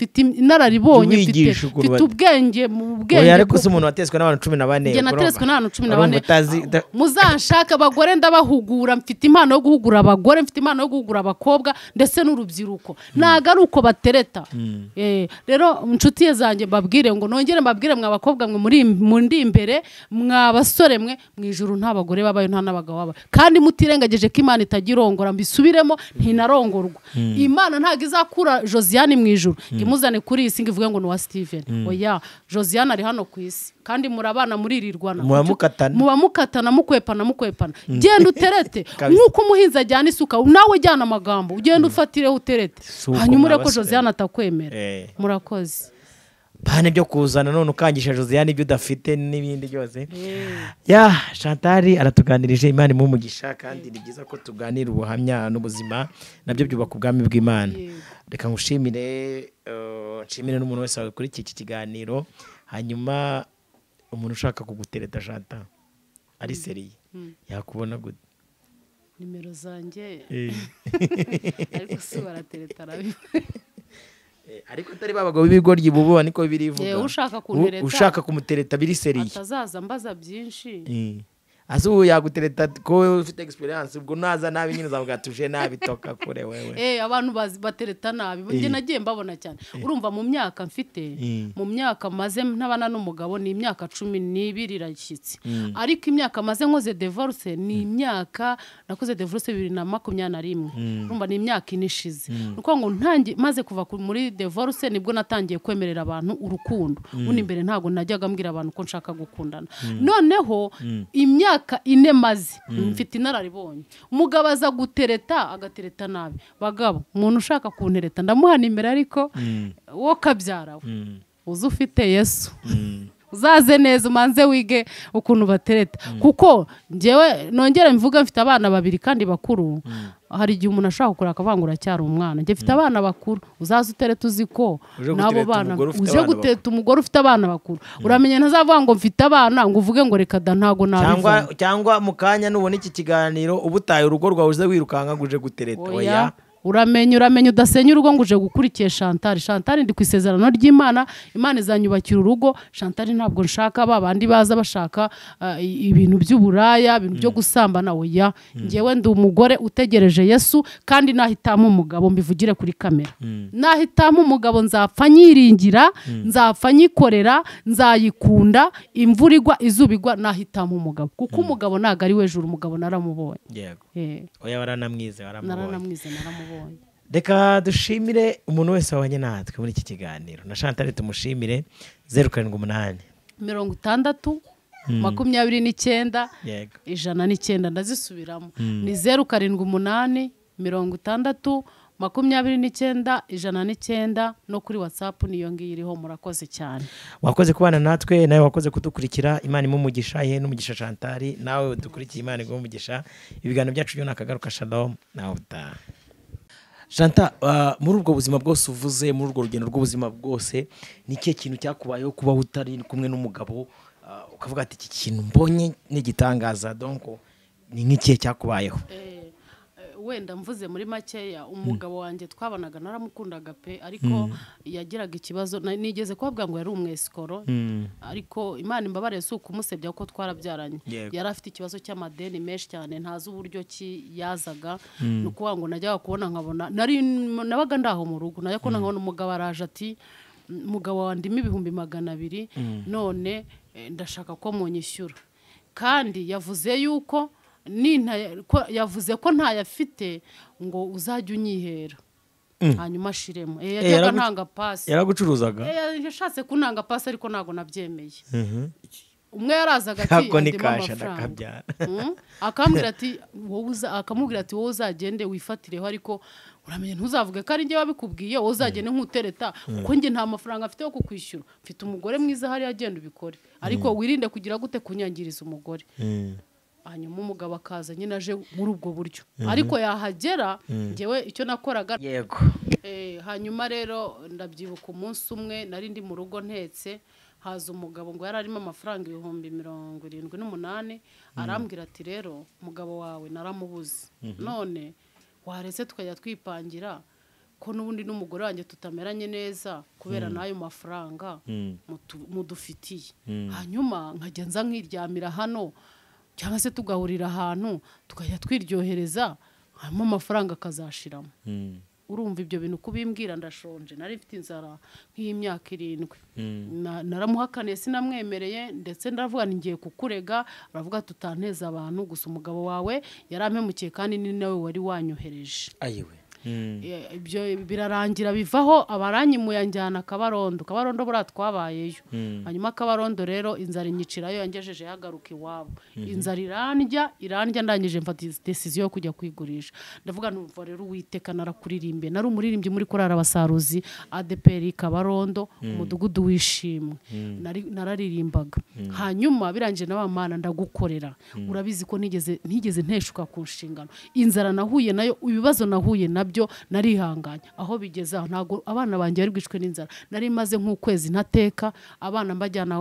mfite inararibonye mfite ubwenge mu bwenge ariko se umuntu wateswe n'abantu cumi na bane njye nateswe n'abantu cumi na bane muzanshaka abagore ndabahugura mfite impano yo guhugura abagore mfite impano yo guhugura abakobwa ndetse n'urubyiruko ntabwo uko batereta hmm. eh, rero inshuti ye zanjye mbabwire ngo nongere mbabwire mwa bakobwa mwe muri imbere mwa basore mwe mu ijoro nta bagore babayo nta n'abagabo babayo kandi mutirengageje ko imana itajya irongora mbisubiremo ntinarongorwa hmm. imana ntabwo izakura josiane mu ijoro hmm. muzane kuri iyi singa ivuge ngo ni uwa steven mm. oya oh, josiane ari hano ku isi kandi murabana muririrwana muba mukatana mukwepana mukwepana mm. genda uterete nk'uko umuhinzi ajyana isuka nawe ujyana amagambo ugenda mm. ufatireho uterete hanyuma urebe ko josiane atakwemera eh. murakoze bane byo kuzana none ukangisha josiane ibyo udafite n'ibindi byose eh. ya shantari aratuganirije imana imuha umugisha kandi ni byiza ko tuganira ubuhamya n'ubuzima nabyo byubaka ubwami bw'imana reka ngushimire eh, nshimire n'umuntu wese wawe kuri iki kiganiro hanyuma umuntu ushaka kugutereta jata ari mm. seriye mm. yakubona gute nimero zanjye eh. ariko si baratereta eh, ariko atari babagabo b'ibigoryi bububa niko birivuga ushaka kumutereta biri seriye atazaza mbaza byinshi asubu yagutereta ko ufite experience ubwo naza nabi nyine uzabwatushe nabi toka kure wewe eh abantu batereta nabi bwo eh. nagiye mbabona cyane eh. urumva mu myaka mfite eh. mu myaka maze ntabana n'umugabo ni imyaka cumi n'ibiri irashyitse ariko imyaka maze nkoze divorce ni imyaka nakoze divorce bibiri na makumyabiri na rimwe urumva ni imyaka ine ishize ni ukuvuga ngo ntangiye maze kuva muri divorce nibwo natangiye kwemerera abantu urukundo bundi imbere ntabwo najyaga mbwira abantu ko nshaka gukundana noneho imyaka imyaka ine maze mm. mfite inararibonye umugabo aza gutereta agatereta nabi bagabo umuntu ushaka kuntereta ndamuha nimero ariko mm. wowe ukabyara mm. uzi ufite yesu uzaze neza umanze wige ukuntu batereta mm. kuko ngewe nongera mvuga mfite abana babiri kandi bakuru mm. hari igihe umuntu ashobora kugura akavangura cyari umwana njye mfite mm. abana bakuru uzaze utereta uzi ko n'abo bana uje guteta umugore ufite abana bakuru uramenya ntazavuga ngo mfite abana ngo uvuge ngo reka da ntago nabivuga cyangwa mu kanya nubona iki kiganiro uba urugo rwawe uze wirukanka ngo uje gutereta oya uramenya uramenya udasenya urugo ngo uje gukurikiye shantari shantari ndi ku isezerano ry'imana imana izanyubakira urugo shantari ntabwo nshaka ba bandi baza bashaka eh, ibintu by'uburaya ibintu byo mm. gusambana oya mm. ngewe ndi umugore utegereje yesu kandi nahitamo umugabo mbivugire kuri kamera mm. nahitamo umugabo nzapfa nyiringira nzapfa nyikorera nzayikunda imvura igwa izuba igwa nahitamo umugabo kuko umugabo ntabwo ari we umugabo naramubonye eh. oya waranamwize waranamubonye reka dushimire umuntu wese wabonye natwe muri iki kiganiro na shantare tumushimire zeru karindwi umunani mirongo itandatu hmm. makumyabiri n'icyenda ijana n'icyenda ndazisubiramo hmm. ni zeru karindwi umunani mirongo itandatu makumyabiri n'icyenda ijana n'icyenda no kuri watsapu niyo ngiyo iriho murakoze cyane wakoze kubana natwe nawe wakoze kudukurikira imana imumugisha ye n'umugisha shantari nawe udukurikiye imana umugisha, ibiganiro byacu by'umwaka akagaruka shadamu nawe utaha janta euh, muri ubwo buzima bwose uvuze muri urwo rugendo rw'ubuzima bwose ni ikihe kintu cyakubayeho kuba utari kumwe n'umugabo euh, ukavuga ati iki kintu mbonye n’igitangaza donko ni nk'ikihe cyakubayeho eh, wenda mvuze muri makeya hmm. umugabo wanjye twabanaga naramukundaga pe ariko hmm. yagiraga ikibazo nigeze kubabwa ngo yari umwesikoro hmm. ariko imana imbabare si ukumusebya kuko twarabyaranye yari afite ikibazo cy'amadeni menshi cyane ntazi uburyo ki yazaga ni ukuvuga ngo najyaga kubona nkabona nari nabaga ndaho mu rugo najya kubona nkabona umugabo araje ati umugabo wandimo ibihumbi magana abiri none eh, ndashaka ko munyishyura kandi yavuze yuko yavuze ko ntayafite ngo uzajye unyihera mm. hanyuma ashiremo eh, eh, yajyaga ntanga pasi yaragucuruzaga eh, yashatse kunanga pasi ariko ntabwo nabyemeye mhm. umwe yarazaga akiyandemo amafaranga akambwira ati mm? akamubwira ati wowe uzagende wifatireho ariko uramenye ntuzavuge ko ari njye wabikubwiye wowe uzagende mm. nk'utereta kuko njye nta mafaranga afite yo kukwishyura mfite umugore mwiza hariya agenda ubikore ariko wirinde kugira gute kunyangiriza umugore hanyuma umugabo akaza nyine aje muri ubwo buryo mhm. ariko yahagera mhm. ngewe icyo nakoraga yego eh, hanyuma rero ndabyibuka umunsi umwe nari ndi mu rugo ntetse haza umugabo ngo yari arimo amafaranga ibihumbi mirongo irindwi n'umunani mhm. arambwira ati rero umugabo wawe naramubuze none waretse tukajya twipangira ko n'ubundi n'umugore wanjye tutameranye neza kubera n'ayo mafaranga mudufitiye hanyuma nkajya nza nkiryamira hano cyangwa se tugahurira ahantu tukajya twiryohereza hanyuma amafaranga akazashiramo hmm. urumva ibyo bintu kubimbwira ndashonje nari mfite inzara nk’iyimyaka irindwi hmm. naramuhakaniye sinamwemereye ndetse ndavuga ngiye kukurega aravuga tutanteza abantu gusa umugabo wawe yari amemukiye kandi ni nawe wari wanyohereje ayiwe Hmm. ibyo birarangira bivaho abaranyimuye anjyana kabarondo kabarondo buriya twabayeyo hmm. hanyuma akabarondo rero inzara inyicirayo yangejeje yagaruka iwabo hmm. inzara irandya irandya ndangije mfata desiziyo yo kujya kwigurisha ndavuga numva rero uwiteka narakuririmbe nari umuririmbyi muri korari abasaruzi adeperi kabarondo umudugudu wishimwe nararirimbaga hanyuma birangiye nabamana ndagukorera urabizi ko ntigeze nteshuka ku nshingano inzara nahuye nayo ibibazo nahuye nabyo nabyo narihanganye aho bigeze aho ntabwo abana banjye bari bwicwe n'inzara nari maze nk'ukwezi ntateka abana mbajyana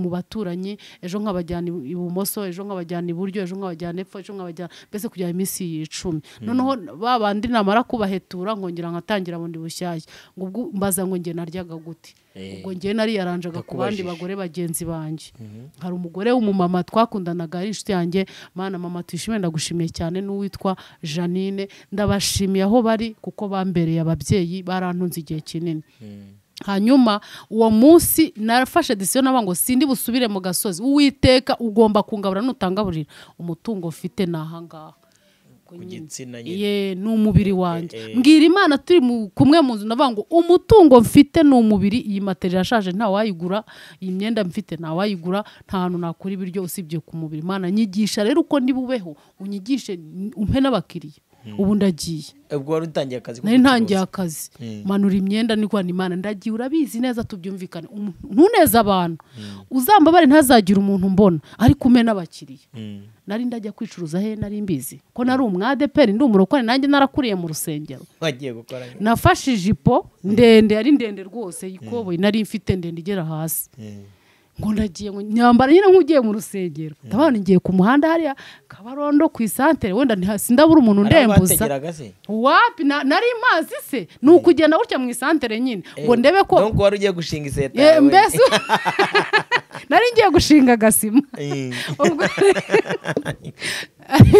mu baturanyi ejo nkabajyana ibumoso ejo nkabajyana iburyo ejo nkabajyana epfo ejo nkabajyana mbese kujya iminsi y'icumi hmm. noneho ba bandi namara kubahetura nkongera nkatangira bundi bushyashya ngo mbaza ngo njye naryaga gute Eh. ubwo ngewe nariyaranjaga ku bandi bagore bagenzi banjye mhm. hari umugore w'umumama twakundanaga ari inshuti yanjye mwana mama tuyishimiye ndagushimiye cyane n'uwitwa janine ndabashimiye aho bari kuko bambereye ababyeyi barantunze igihe kinini mm. hanyuma uwo munsi narafashe disiyo navuga ngo sindi busubire mu gasozi uwiteka ugomba kungabura nutangaburira umutungo ufite ni ahangaha ye ni umubiri wanjye eh, eh. mbwira imana turi kumwe mu nzu ndavuga ngo umutungo mfite ni umubiri iyi matera irashaje ntawayigura iyi myenda mfite ntawayigura nta hantu nakura ibiryo usibye ku mubiri imana nyigisha rero uko ndibubeho unyigishe umpe n'abakiriya Mm. ubu ndagiye ubwo wari utangiye akazi nari ntangiye akazi mm. manura imyenda nirwana imana ndagiye urabizi neza tubyumvikane um, ntuneze abantu mm. uzambabare ntazagire umuntu mbona ariko ume n'abakiriya nari ndajya kwicuruza he nari mbizi ko nari umwadeperi ndi umurokore nanjye narakuriye mu rusengero nafashe ijipo ndende ari ndende rwose y'ikoboyi nari mfite ndende igera hasi ngo ndagiye nyambara nyine nk'ugiye mu rusengero ndabona ngiye ku muhanda hariya kabarondo ku isantere wenda sindabura umuntu ndembuza wapi nari mazi se ni mm. ukugenda gutya mu isantere nyine ngo eh, ndebe ko nuko wari ugiye gushinga iseta eh, yawe mbese nari ngiye gushinga agasima eh.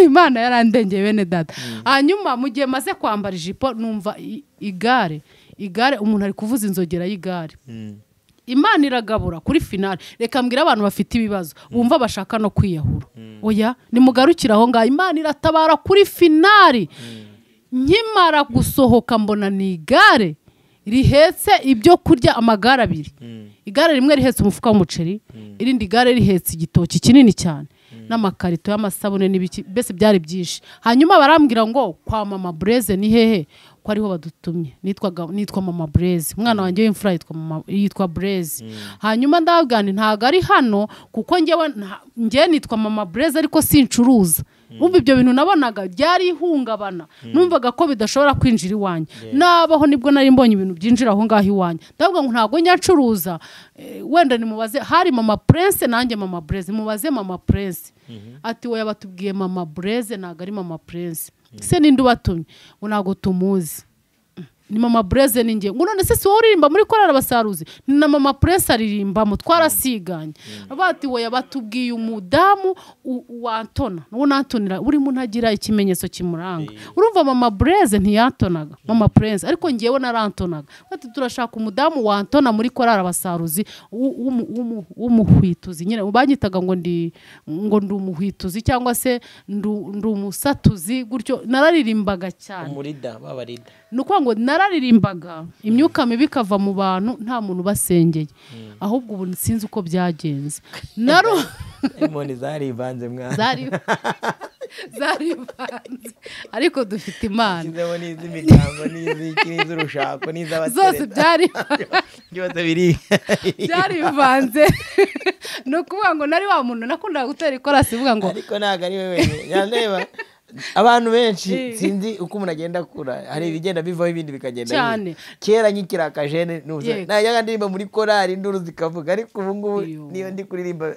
imana yarandengeye bene data mm. hanyuma mu gihe maze kwambara ijipo numva igare igare umuntu ari kuvuza inzogera y'igare mm. imana iragabura kuri finale reka mbwira abantu bafite ibibazo bumva bashaka no kwiyahura mm. oya nimugarukire aho ngaho imana iratabara kuri finale mm. nkimara gusohoka mbona ni igare rihetse ibyo kurya amagare abiri mm. igare rimwe rihetse umufuka w'umuceri irindi gare rihetse igitoki kinini cyane n'amakarito y'amasabune n'ibiki mbese byari byinshi hanyuma barambwira ngo kwa mama bureze ni hehe ko ariho badutumye nitwa mama bureze umwana mm. wanjye w'imfura yitwa bureze mm. hanyuma ndabwira ntabwo ari hano kuko njye nitwa mama bureze ariko sincuruza numva mm. ibyo bintu nabonaga byari ihungabana numvaga ko bidashobora kwinjira iwanyu nabaho nibwo nari mbonye ibintu byinjira aho ngaho iwanyu ndavuga ngo ntabwo nyacuruza eh, wenda nimubaze hari mama purese nanjye mama bureze mubaze mama purese mm-hmm. ati wowe batubwiye mama bureze ntabwo ari mama purese se n'indi ubatumye ntabwo tumuzi ni mama bureze ni ngo none se si wowe uririmba muri korari abasaruzi ni na mama purese aririmbamo twarasiganye mm. bati wowe batubwiye umudamu watona uwo natonera buri muntu agira ikimenyetso kimuranga mm. urumva mama bureze ntiyatonaga mm. mama purese ariko ngewe narantonaga bati turashaka umudamu watona muri korari abasaruzi w'umuhwituzi nyine banyitaga ngo ndi ngo ndi umuhwituzi cyangwa se ndi umusatuzi gutyo nararirimbaga cyane umurida babarida ni ukuvuga ngo nararirimbaga imyuka mibi ikava mu bantu nta muntu ubasengeye hmm. ahubwo ubu sinzi uko byagenze impunzi zarivanze mwana zarivanze ariko dufite imana ishyizemo n'iz'imitango n'iz'urushako zose byose byarivanze ni ukuvuga ngo nari wa muntu nakundaga gutera ikora sivuga ngo ariko ntabwo ari we wenyine abantu benshi eh. sinzi uko umuntu agenda akura hari ibigenda bivaho ibindi bikagenda cyane kera nk'ikira ntajyaga ndirimba muri korari induru zikavuga ariko ubu ngubu niyo ndi kuririmba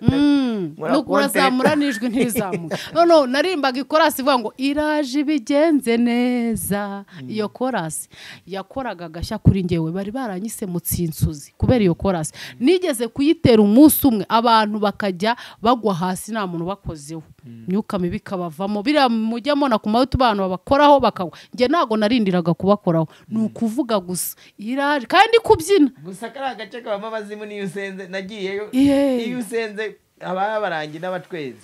nuko mm. urazamura nijwi ntibizamuke noneho narimbaga ikorasi ivuga ngo iraje ibigenze neza mm. iyo korasi yakoraga agashya kuri ngewe bari baranyise mu tsinsuzi kubera iyo korasi mm. nigeze kuyitera umunsi umwe abantu bakajya bagwa hasi nta muntu ubakozeho imyuka mibi ikabavamo biriya mu ku nakumaho abantu babakoraho bakagwa njye ntabwo narindiraga kubakoraho ni ukuvuga gusa iraje kandi kubyina gusa kariya gace kabamo abazimu n'iyo usenze nagiyeyo iyo usenze ababa barangi n'abatwezi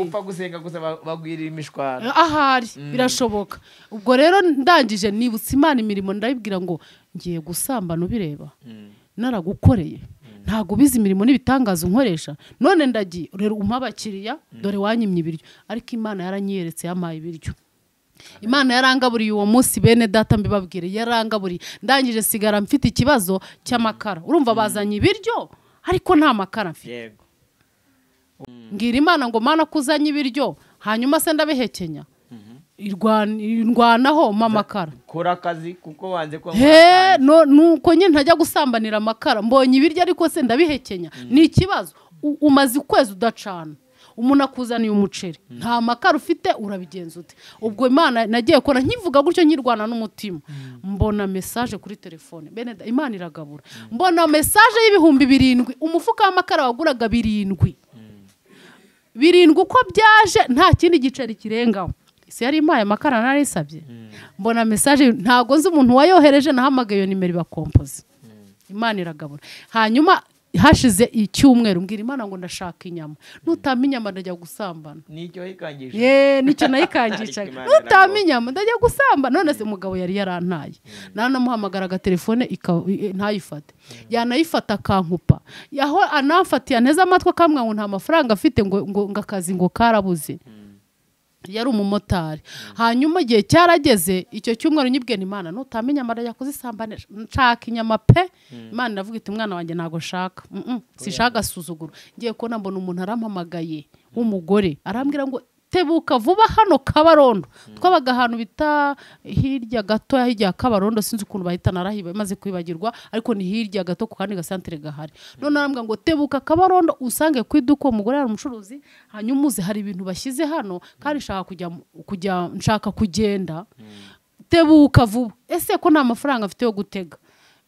upfa gusenga gusa bagwirira imishwara eh, ahari mm. birashoboka ubwo rero ndangije nibutse imana imirimo ndabibwira ngo ngiye gusambana ubireba mm. naragukoreye ntabwo ubizi imirimo n'ibitangazo nkoresha none ndagiye rero umpa abakiriya mm. dore wanyimye ibiryo ariko imana yaranyiyeretse yampaye ibiryo imana yarangaburiye uwo munsi bene data mbibabwire yarangaburiye ndangije sigara mfite ikibazo cy'amakara urumva mm. bazanye ibiryo ariko nta makara mfite mm. mbwira imana ngo mana ko uzanye ibiryo hanyuma se ndabihekenya irwanaho amakara kora akazi kuko wanze kuba he nuko nyine ntajya gusambanira amakara mbonye ibiryo ariko se ndabihekenya mm. ni ikibazo umaze ukwezi udacana umuntu akuzaniye umuceri mm. nta makara ufite urabigenza ute ubwo imana nagiye kora nkivuga gutyo nyirwana n'umutima mm. mbona mesaje kuri telefone bene imana iragabura mbona mesaje y'ibihumbi birindwi umufuka w'amakara waguraga birindwi birindwi uko byaje nta kindi giceri kirengaho isi yari impaye amakara narisabye hmm. mbona mesaje ntabwo nzi umuntu wayohereje nahamagaye iyo nimero ibakompoze hmm. imana iragabura hanyuma hashize icyumweru mbwira imana ngo ndashaka inyama nutama inyama ndajya gusambana nicyo nayikangishaga nutama inyama ndajya gusambana none se hmm. umugabo yari yarantaye nanamuhamagara agatelefone ntayifate yanayifata akankupa aho anafatiye anteze amatwi akamwa ngo nta mafaranga afite ngo akazi ngo karabuze yari umumotari hanyuma igihe cyarageze icyo cyumweru nyibwira imana nutamenya amara yakoze isambane nshaka inyama pe hmm. imana iravuga iti umwana wanjye ntabwo nshaka si agasuzuguro ngiye kubona mbona umuntu arampamagaye w'umugore arambwira ngo tebuka vuba hano kabarondo twabaga ahantu bita hirya gato hirya ya kabarondo sinzi ukuntu bahita narahiba imaze kwibagirwa ariko ni hirya gato ku kandi gasantere gahari none arambwira ngo tebuka kabarondo usange ku iduka umugore hari umucuruzi hanyuma uze hari ibintu bashyize hano kandi nshaka kujya kujya nshaka kugenda tebuka vuba ese ko nta mafaranga afite yo gutega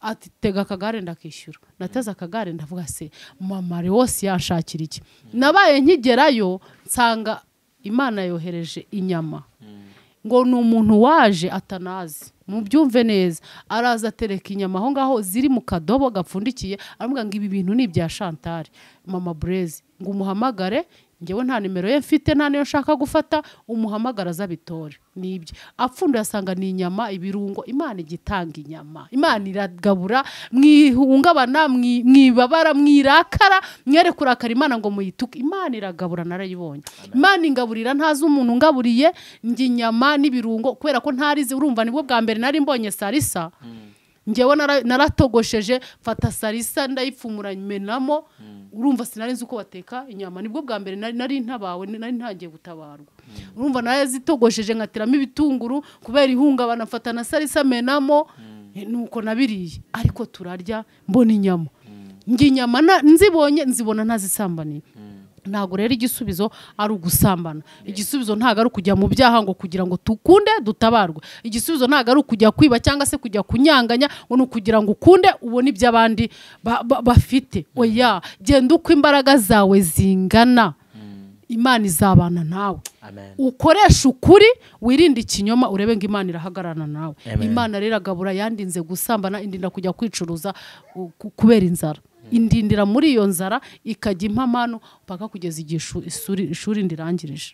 ati tega akagare ndakishyura nateze akagare ndavuga se mama rwose yashakira iki nabaye nkigerayo nsanga imana yohereje inyama hmm. ngo ni umuntu waje atanazi mubyumve neza araza atereka inyama aho ngaho ziri mu kadobo gapfundikiye aravuga ngo ibi bintu ni ibya shantari mama burezi ngo umuhamagare ngewe nta nimero ye mfite nta niyo nshaka gufata umuhamagara azabitore nibyo apfunduye asanga ni inyama ibirungo imana igitanga inyama imana iragabura mwihungabana mwibabara mwirakara mwere kurakara imana ngo muyituke imana iragabura narayibonye imana ingaburira ntazi umuntu ungaburiye njye inyama n'ibirungo kubera ko ntarizi urumva nibwo bwa mbere nari mbonye sarisa hmm. ngewe naratogosheje mfata salisa ndayipfumura menamo mm. urumva sinari nzi uko bateka inyama nibwo bwa mbere nari ntabawe nari ntangiye gutabarwa mm. urumva nawe zitogosheje nkatiramo ibitunguru kubera ihungabana mfata na salisa menamo mm. nuko nabiriye ariko turarya mbona inyama ngiye inyama nzibonye nzibona ntazisambaniye ntabwo rero igisubizo ari ugusambana igisubizo ntabwo ari ukujya mu byaha ngo kugira ngo dukunde dutabarwe igisubizo ntabwo ari ukujya kwiba cyangwa se kujya kunyanganya ngo ni ukugira ngo ukunde ubone ibyo abandi bafite mm. oya genda uko imbaraga zawe zingana mm. imana izabana nawe ukoresha ukuri wirinde ikinyoma urebe ngo imana irahagararana nawe imana rero agabura yandinze gusambana indinda kujya kwicuruza kubera inzara indindira muri iyo nzara ikajya impamano mpaka kugeza igihe ishuri ndirangirije